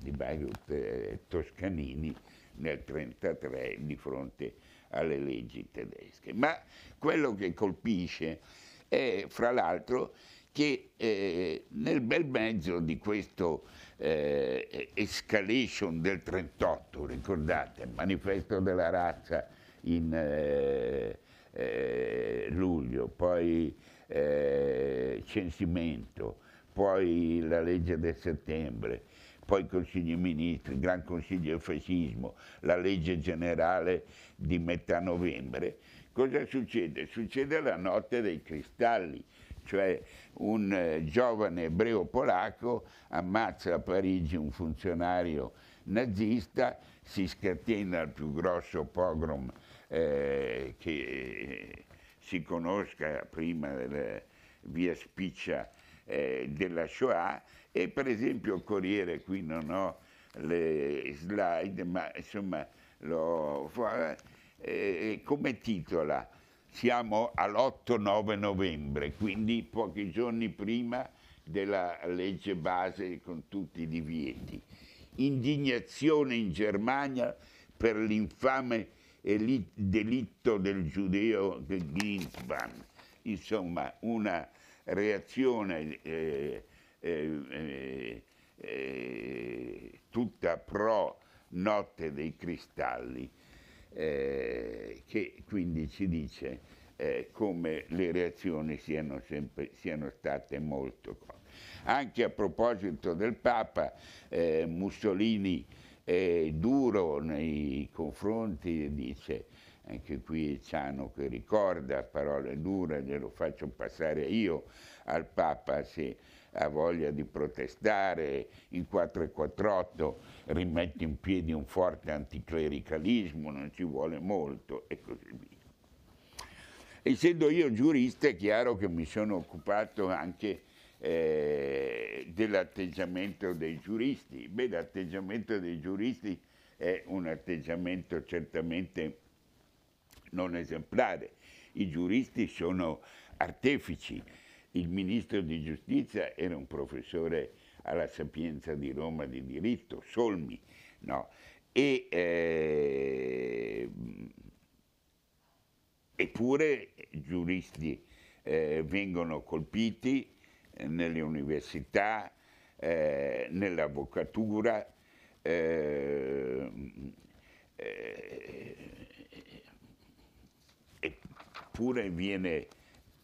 di Beirut eh, Toscanini nel 1933 di fronte alle leggi tedesche. Ma quello che colpisce è, fra l'altro, che eh, nel bel mezzo di questo eh, escalation del 38, ricordate, manifesto della razza in eh, eh luglio, poi eh, censimento, poi la legge del settembre, poi il Consiglio dei Ministri, il Gran Consiglio del Fascismo, la legge generale di metà novembre, cosa succede? Succede la notte dei cristalli, cioè un eh, giovane ebreo polacco ammazza a Parigi un funzionario nazista, si scatena il più grosso pogrom eh, che si conosca prima della via Spiccia eh, della Shoah e per esempio Corriere, qui non ho le slide, ma insomma lo, eh, come titola siamo all'8-9 novembre, quindi pochi giorni prima della legge base con tutti i divieti. Indignazione in Germania per l'infame delitto del giudeo Ginsban. Insomma, una reazione eh, eh, eh, eh, tutta pro notte dei cristalli. Eh, che quindi ci dice eh, come le reazioni siano, sempre, siano state molto... Anche a proposito del Papa, eh, Mussolini è duro nei confronti, dice, anche qui Ciano che ricorda parole dure, glielo faccio passare io al Papa, se ha voglia di protestare, il 448 rimette in piedi un forte anticlericalismo, non ci vuole molto e così via. Essendo io giurista è chiaro che mi sono occupato anche eh, dell'atteggiamento dei giuristi. Beh, l'atteggiamento dei giuristi è un atteggiamento certamente non esemplare. I giuristi sono artefici, il ministro di giustizia era un professore alla Sapienza di Roma di diritto, Solmi, no? e, eh, eppure giuristi eh, vengono colpiti eh, nelle università, eh, nell'avvocatura, eh, eh, eppure viene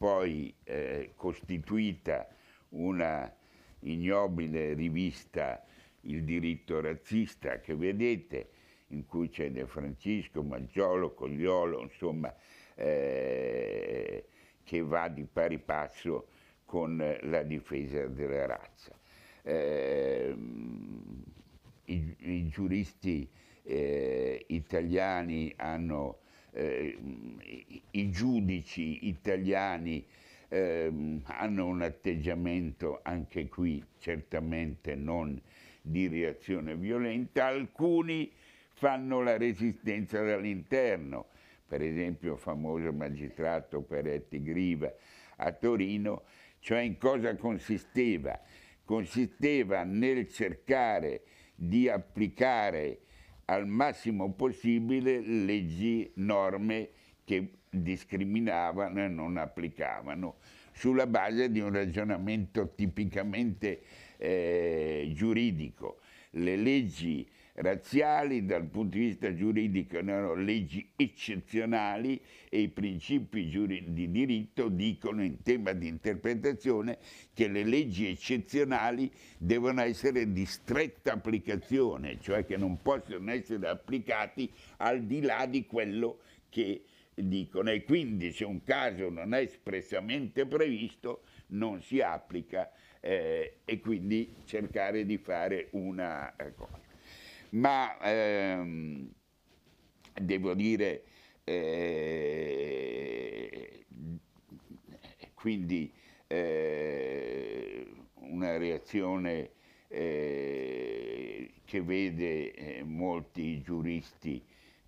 poi eh, costituita una ignobile rivista Il diritto razzista che vedete, in cui c'è De Francisco, Maggiolo, Cogliolo, insomma, eh, che va di pari passo con la difesa della razza. Eh, i, i, giuristi eh, italiani hanno eh, i giudici italiani eh, hanno un atteggiamento anche qui certamente non di reazione violenta, alcuni fanno la resistenza dall'interno, per esempio il famoso magistrato Peretti Griva a Torino, cioè in cosa consisteva? Consisteva nel cercare di applicare al massimo possibile leggi, norme che discriminavano e non applicavano sulla base di un ragionamento tipicamente eh, giuridico. Le leggi razziali, dal punto di vista giuridico erano leggi eccezionali e i principi di diritto dicono in tema di interpretazione che le leggi eccezionali devono essere di stretta applicazione, cioè che non possono essere applicati al di là di quello che dicono e quindi se un caso non è espressamente previsto non si applica eh, e quindi cercare di fare una eh, cosa ma ehm, devo dire, eh, quindi eh, una reazione eh, che vede eh, molti giuristi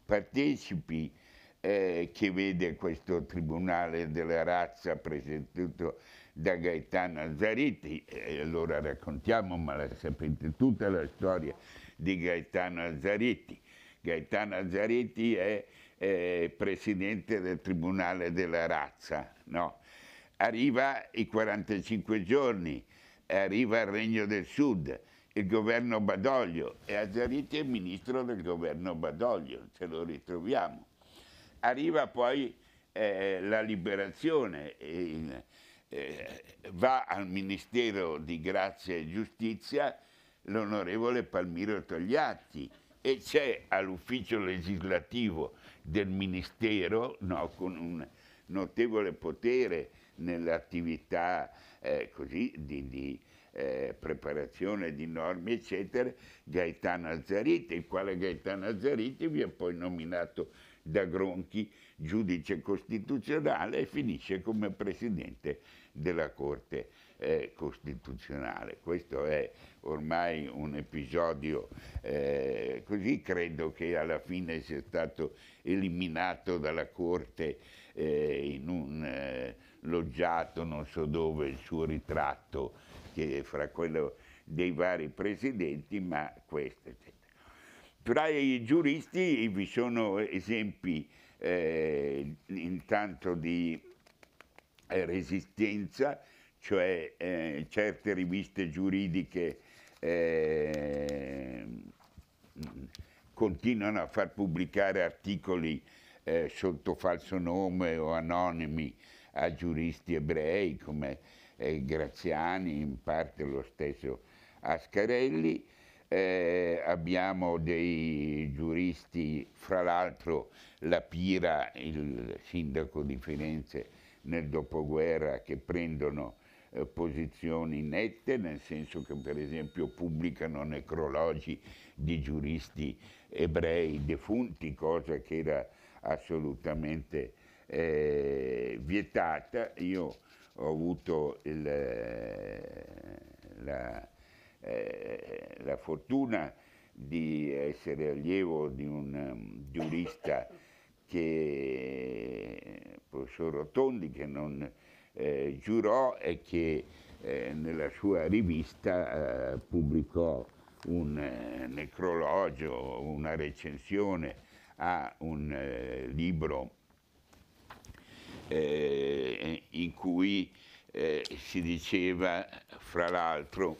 partecipi, eh, che vede questo Tribunale della razza presentato da Gaetano Zariti, e allora raccontiamo, ma la sapete tutta la storia, di Gaetano Azzaretti. Gaetano Azzaretti è, è presidente del Tribunale della Razza. No? Arriva i 45 giorni, arriva il Regno del Sud, il governo Badoglio e Azzaretti è ministro del governo Badoglio, ce lo ritroviamo. Arriva poi eh, la liberazione, eh, eh, va al Ministero di Grazia e Giustizia l'onorevole Palmiro Togliatti e c'è all'ufficio legislativo del Ministero, no, con un notevole potere nell'attività eh, di, di eh, preparazione di norme, eccetera, Gaetano Azzariti, il quale Gaetano Azzariti viene poi nominato da Gronchi giudice costituzionale e finisce come presidente della Corte eh, Costituzionale. Questo è ormai un episodio eh, così, credo che alla fine sia stato eliminato dalla Corte eh, in un eh, loggiato, non so dove, il suo ritratto, che è fra quello dei vari presidenti, ma questo, eccetera. Tra i giuristi vi sono esempi eh, intanto di eh, resistenza, cioè eh, certe riviste giuridiche Ehm, continuano a far pubblicare articoli eh, sotto falso nome o anonimi a giuristi ebrei come eh, Graziani, in parte lo stesso Ascarelli. Eh, abbiamo dei giuristi, fra l'altro la Pira, il sindaco di Firenze nel dopoguerra, che prendono eh, posizioni nette, nel senso che per esempio pubblicano necrologi di giuristi ebrei defunti, cosa che era assolutamente eh, vietata. Io ho avuto il, eh, la, eh, la, fortuna di essere allievo di un mm, giurista che, professor Rotondi, che non eh, giurò e che eh, nella sua rivista eh, pubblicò un eh, necrologio, una recensione a un eh, libro eh, in cui si diceva, fra l'altro,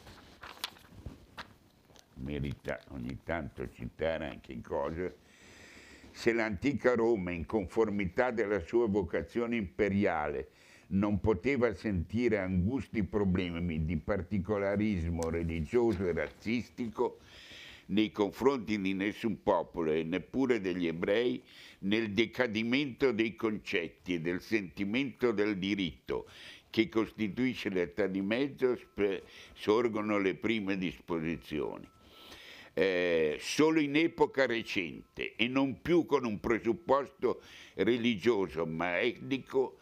merita ogni tanto citare anche in cose, se l'antica Roma, in conformità della sua vocazione imperiale, non poteva sentire angusti problemi di particolarismo religioso e razzistico nei confronti di nessun popolo e neppure degli ebrei nel decadimento dei concetti e del sentimento del diritto che costituisce l'età di mezzo sorgono le prime disposizioni. Eh, solo in epoca recente e non più con un presupposto religioso ma etnico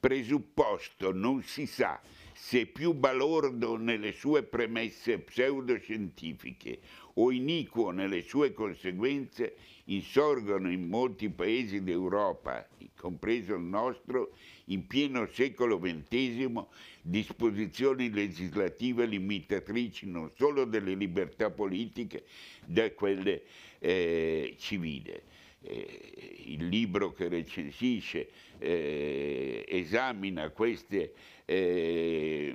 presupposto non si sa se più balordo nelle sue premesse pseudoscientifiche o iniquo nelle sue conseguenze, insorgono in molti paesi d'Europa, compreso il nostro, in pieno secolo XX, disposizioni legislative limitatrici non solo delle libertà politiche, da quelle eh, civili. Eh, il libro che recensisce eh, esamina queste eh,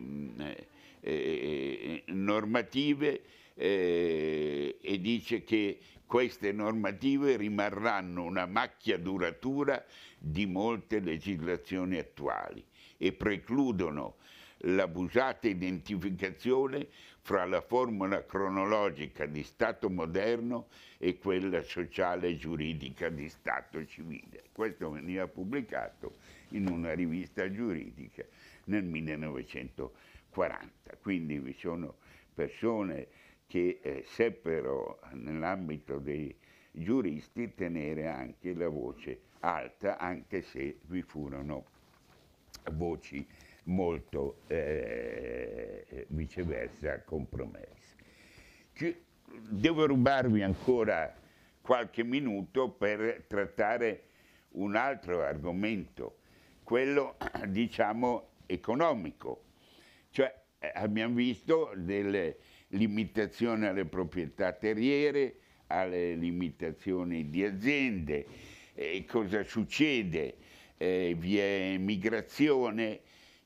eh normative eh, e dice che queste normative rimarranno una macchia duratura di molte legislazioni attuali e precludono l'abusata identificazione fra la formula cronologica di Stato moderno e quella sociale e giuridica di Stato civile. Questo veniva pubblicato in una rivista giuridica nel 1940, quindi vi sono persone che eh, seppero nell'ambito dei giuristi tenere anche la voce alta, anche se vi furono voci molto eh, eh, viceversa compromessi. Devo rubarvi ancora qualche minuto per trattare un altro argomento, quello diciamo economico, cioè eh, abbiamo visto delle limitazioni alle proprietà terriere, alle limitazioni di aziende, eh, cosa succede, eh, vi è migrazione,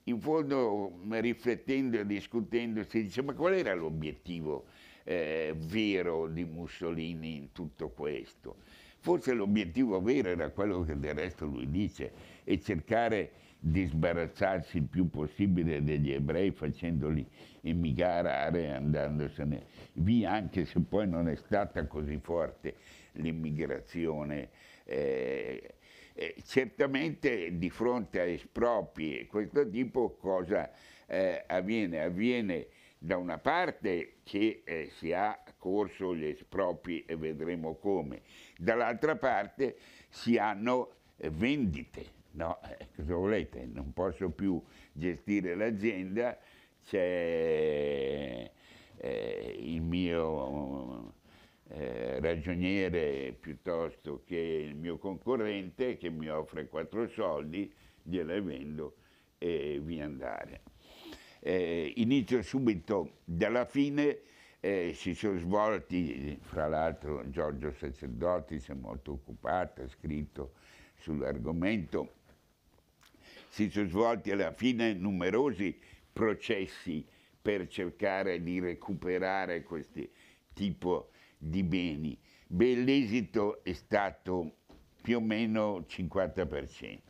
in fondo riflettendo e discutendo si dice ma qual era l'obiettivo eh, vero di Mussolini in tutto questo? Forse l'obiettivo vero era quello che del resto lui dice, è cercare di sbarazzarsi il più possibile degli ebrei facendoli emigrare e andandosene via, anche se poi non è stata così forte l'immigrazione eh, eh, certamente di fronte a espropri e questo tipo cosa eh, avviene? Avviene da una parte che eh, si ha corso gli espropri e vedremo come, dall'altra parte si hanno eh, vendite. No, eh, cosa volete? Non posso più gestire l'azienda, c'è eh, il mio eh, ragioniere piuttosto che il mio concorrente che mi offre quattro soldi, gliele vendo e via andare. Eh, inizio subito dalla fine, eh, si sono svolti, fra l'altro Giorgio Sacerdoti si è molto occupato, ha scritto sull'argomento, si sono svolti alla fine numerosi processi per cercare di recuperare questi tipo di beni. Beh, l'esito è stato più o meno 50%,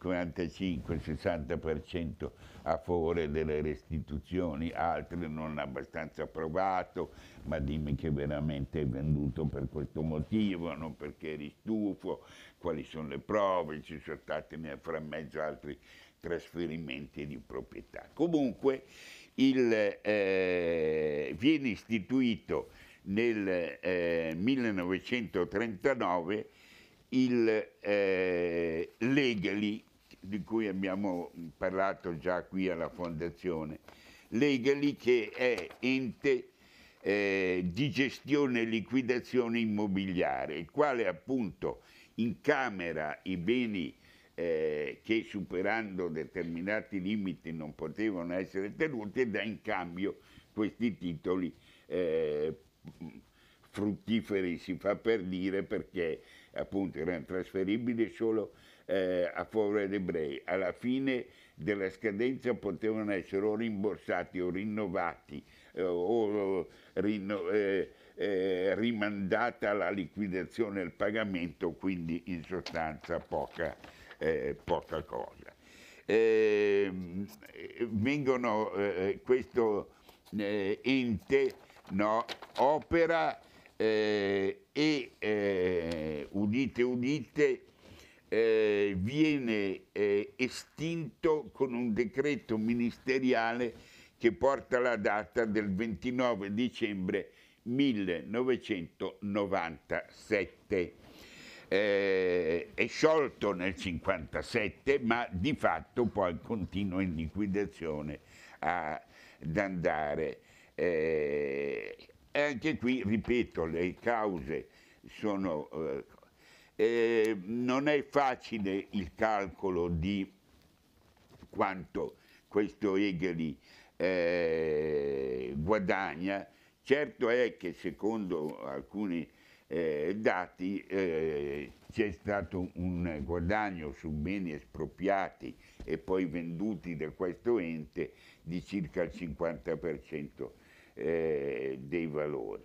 45-60% a favore delle restituzioni, altri non abbastanza provato, ma dimmi che veramente è venduto per questo motivo, non perché eri stufo, quali sono le prove, ci sono stati nel frammezzo altri trasferimenti di proprietà. Comunque il, eh, viene istituito nel eh, 1939 il eh, Legali, di cui abbiamo parlato già qui alla fondazione, Legali che è ente eh, di gestione e liquidazione immobiliare, il quale appunto incamera i beni eh, che superando determinati limiti non potevano essere tenuti e dà in cambio questi titoli eh, fruttiferi si fa per dire perché appunto erano trasferibili solo eh, a favore degli ebrei. Alla fine della scadenza potevano essere o rimborsati o rinnovati eh, o rinno, eh, eh, rimandata la liquidazione e il pagamento, quindi in sostanza poca, eh, poca cosa. Ehm, vengono eh, questo ente no? opera eh, e eh, udite udite eh, viene eh, estinto con un decreto ministeriale che porta la data del 29 dicembre 1997. Eh, è sciolto nel 1957, ma di fatto poi continua in liquidazione ad andare. Eh, anche qui, ripeto, le cause sono... Eh, eh, non è facile il calcolo di quanto questo Egeli eh, guadagna, certo è che secondo alcuni eh, dati eh, c'è stato un guadagno su beni espropriati e poi venduti da questo ente di circa il 50% eh, dei valori.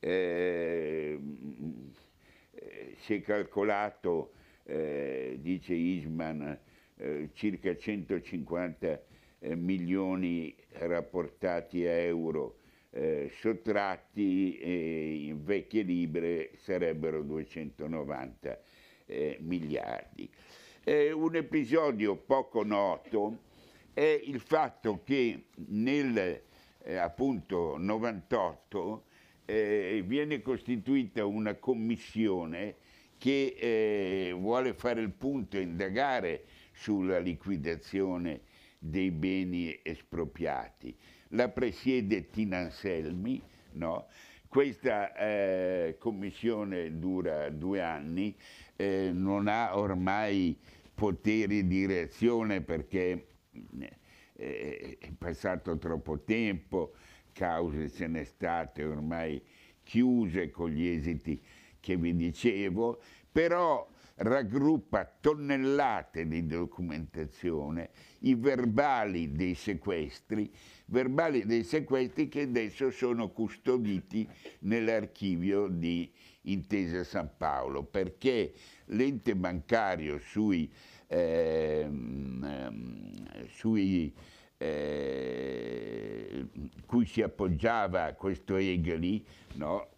Eh, si è calcolato, eh, dice Isman, eh, circa 150 eh, milioni rapportati a euro sottratti e in vecchie libre sarebbero 290 miliardi. Eh, un episodio poco noto è il fatto che nel eh, appunto 98 eh, viene costituita una commissione che eh, vuole fare il punto e indagare sulla liquidazione dei beni espropriati. La presiede Tina Anselmi, no? questa eh, commissione dura due anni, eh, non ha ormai poteri di reazione perché eh, è passato troppo tempo, cause se ne state ormai chiuse con gli esiti che vi dicevo, però raggruppa tonnellate di documentazione, i verbali dei sequestri, verbali dei sequestri che adesso sono custoditi nell'archivio di Intesa San Paolo, perché l'ente bancario sui Ehm, ehm, sui, eh, cui si appoggiava questo Egli no?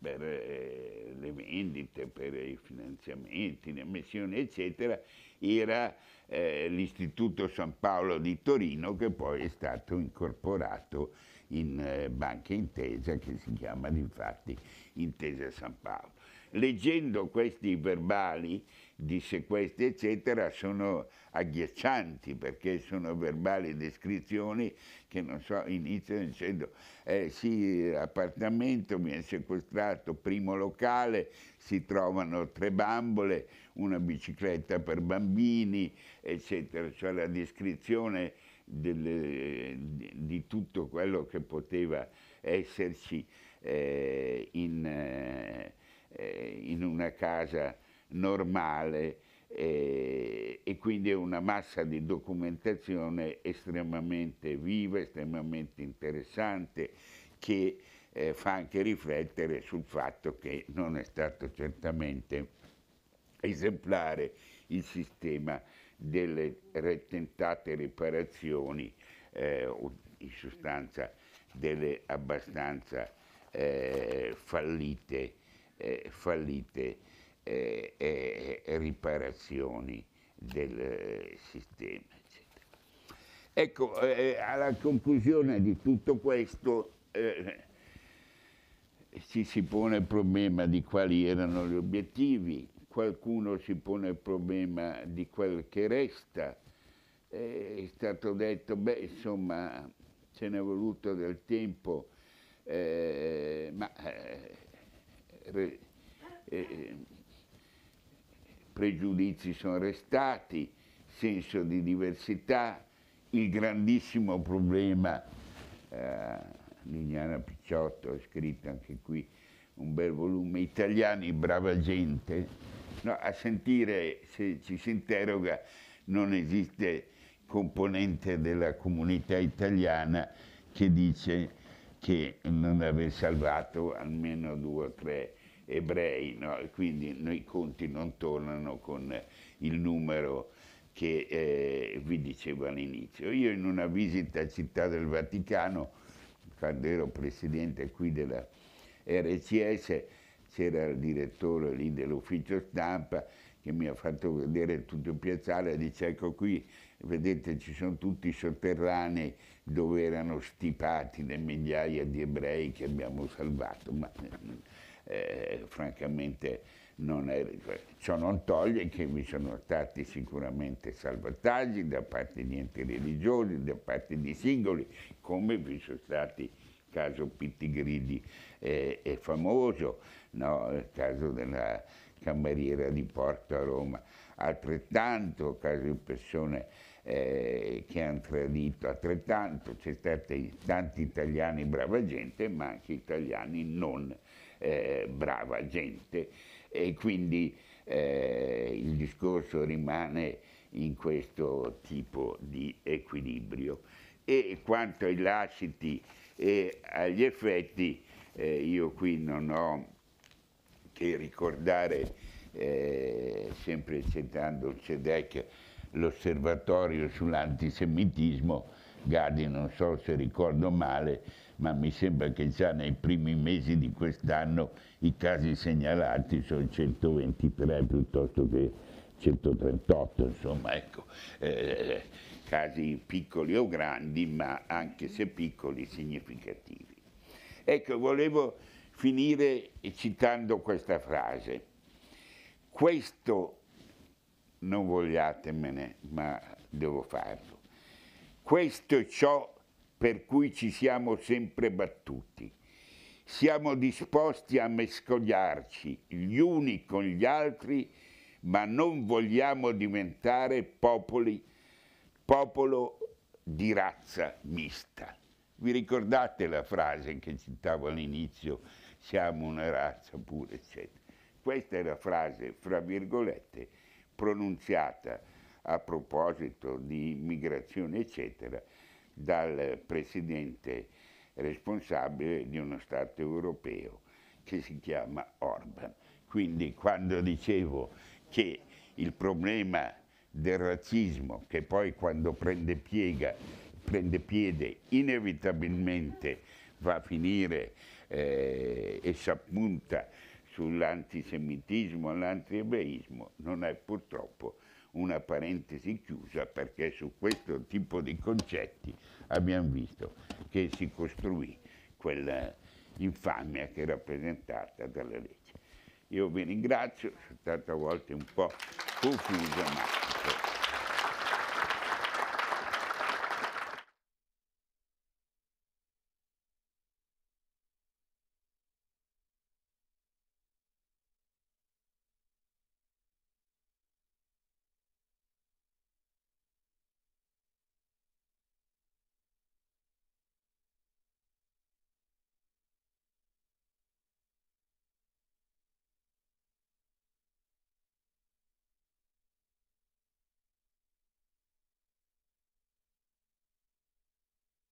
per eh, le vendite, per i finanziamenti, le missioni, eccetera, era eh, l'Istituto San Paolo di Torino che poi è stato incorporato in eh, Banca Intesa che si chiama infatti Intesa San Paolo. Leggendo questi verbali di sequestri, eccetera, sono agghiaccianti perché sono verbali descrizioni che non so, iniziano dicendo eh, sì, appartamento, mi è sequestrato primo locale, si trovano tre bambole, una bicicletta per bambini, eccetera, cioè la descrizione delle, di tutto quello che poteva esserci eh, in, eh, in una casa normale eh, e quindi è una massa di documentazione estremamente viva, estremamente interessante che eh, fa anche riflettere sul fatto che non è stato certamente esemplare il sistema delle tentate riparazioni eh, o in sostanza delle abbastanza eh, fallite, eh, fallite e, e, riparazioni del eh, sistema. Eccetera. Ecco, eh, alla conclusione di tutto questo eh, ci si pone il problema di quali erano gli obiettivi, qualcuno si pone il problema di quel che resta, eh, è stato detto, beh, insomma, ce n'è voluto del tempo, eh, ma eh, eh pregiudizi sono restati, senso di diversità, il grandissimo problema, eh, Lignana Picciotto ha scritto anche qui un bel volume, Italiani, brava gente, no, a sentire se ci si interroga non esiste componente della comunità italiana che dice che non aver salvato almeno due o tre ebrei, no? quindi noi conti non tornano con il numero che eh, vi dicevo all'inizio. Io in una visita a Città del Vaticano, quando ero presidente qui della RCS, c'era il direttore lì dell'ufficio stampa che mi ha fatto vedere tutto il piazzale e dice ecco qui, vedete ci sono tutti i sotterranei dove erano stipati le migliaia di ebrei che abbiamo salvato. Ma, eh, eh, francamente non è... Ciò non toglie che vi sono stati sicuramente salvataggi da parte di enti religiosi, da parte di singoli, come vi sono stati caso Pittigridi eh, è famoso, no? il caso della cameriera di Porto a Roma, altrettanto, il caso di persone eh, che hanno tradito, altrettanto, c'è stata tanti italiani brava gente, ma anche italiani non eh, brava gente e quindi eh, il discorso rimane in questo tipo di equilibrio. E quanto ai lasciti e agli effetti, eh, io qui non ho che ricordare, eh, sempre citando CEDEC, l'osservatorio sull'antisemitismo, Gadi non so se ricordo male, ma mi sembra che già nei primi mesi di quest'anno i casi segnalati sono 123 piuttosto che 138, insomma, ecco, eh, casi piccoli o grandi, ma anche se piccoli significativi. Ecco, volevo finire citando questa frase. Questo non vogliatemene, ma devo farlo. Questo è ciò per cui ci siamo sempre battuti. Siamo disposti a mescogliarci gli uni con gli altri, ma non vogliamo diventare popoli, popolo di razza mista. Vi ricordate la frase che citavo all'inizio, siamo una razza pure, eccetera. Questa è la frase, fra virgolette, pronunziata a proposito di immigrazione, eccetera, dal presidente responsabile di uno Stato europeo che si chiama Orban. Quindi quando dicevo che il problema del razzismo, che poi quando prende, piega, prende piede inevitabilmente va a finire eh, e si appunta sull'antisemitismo, l'antiebeismo, non è purtroppo una parentesi chiusa perché su questo tipo di concetti abbiamo visto che si costruì quella infamia che è rappresentata dalla legge. Io vi ringrazio, sono stata a volte un po' confusa, ma...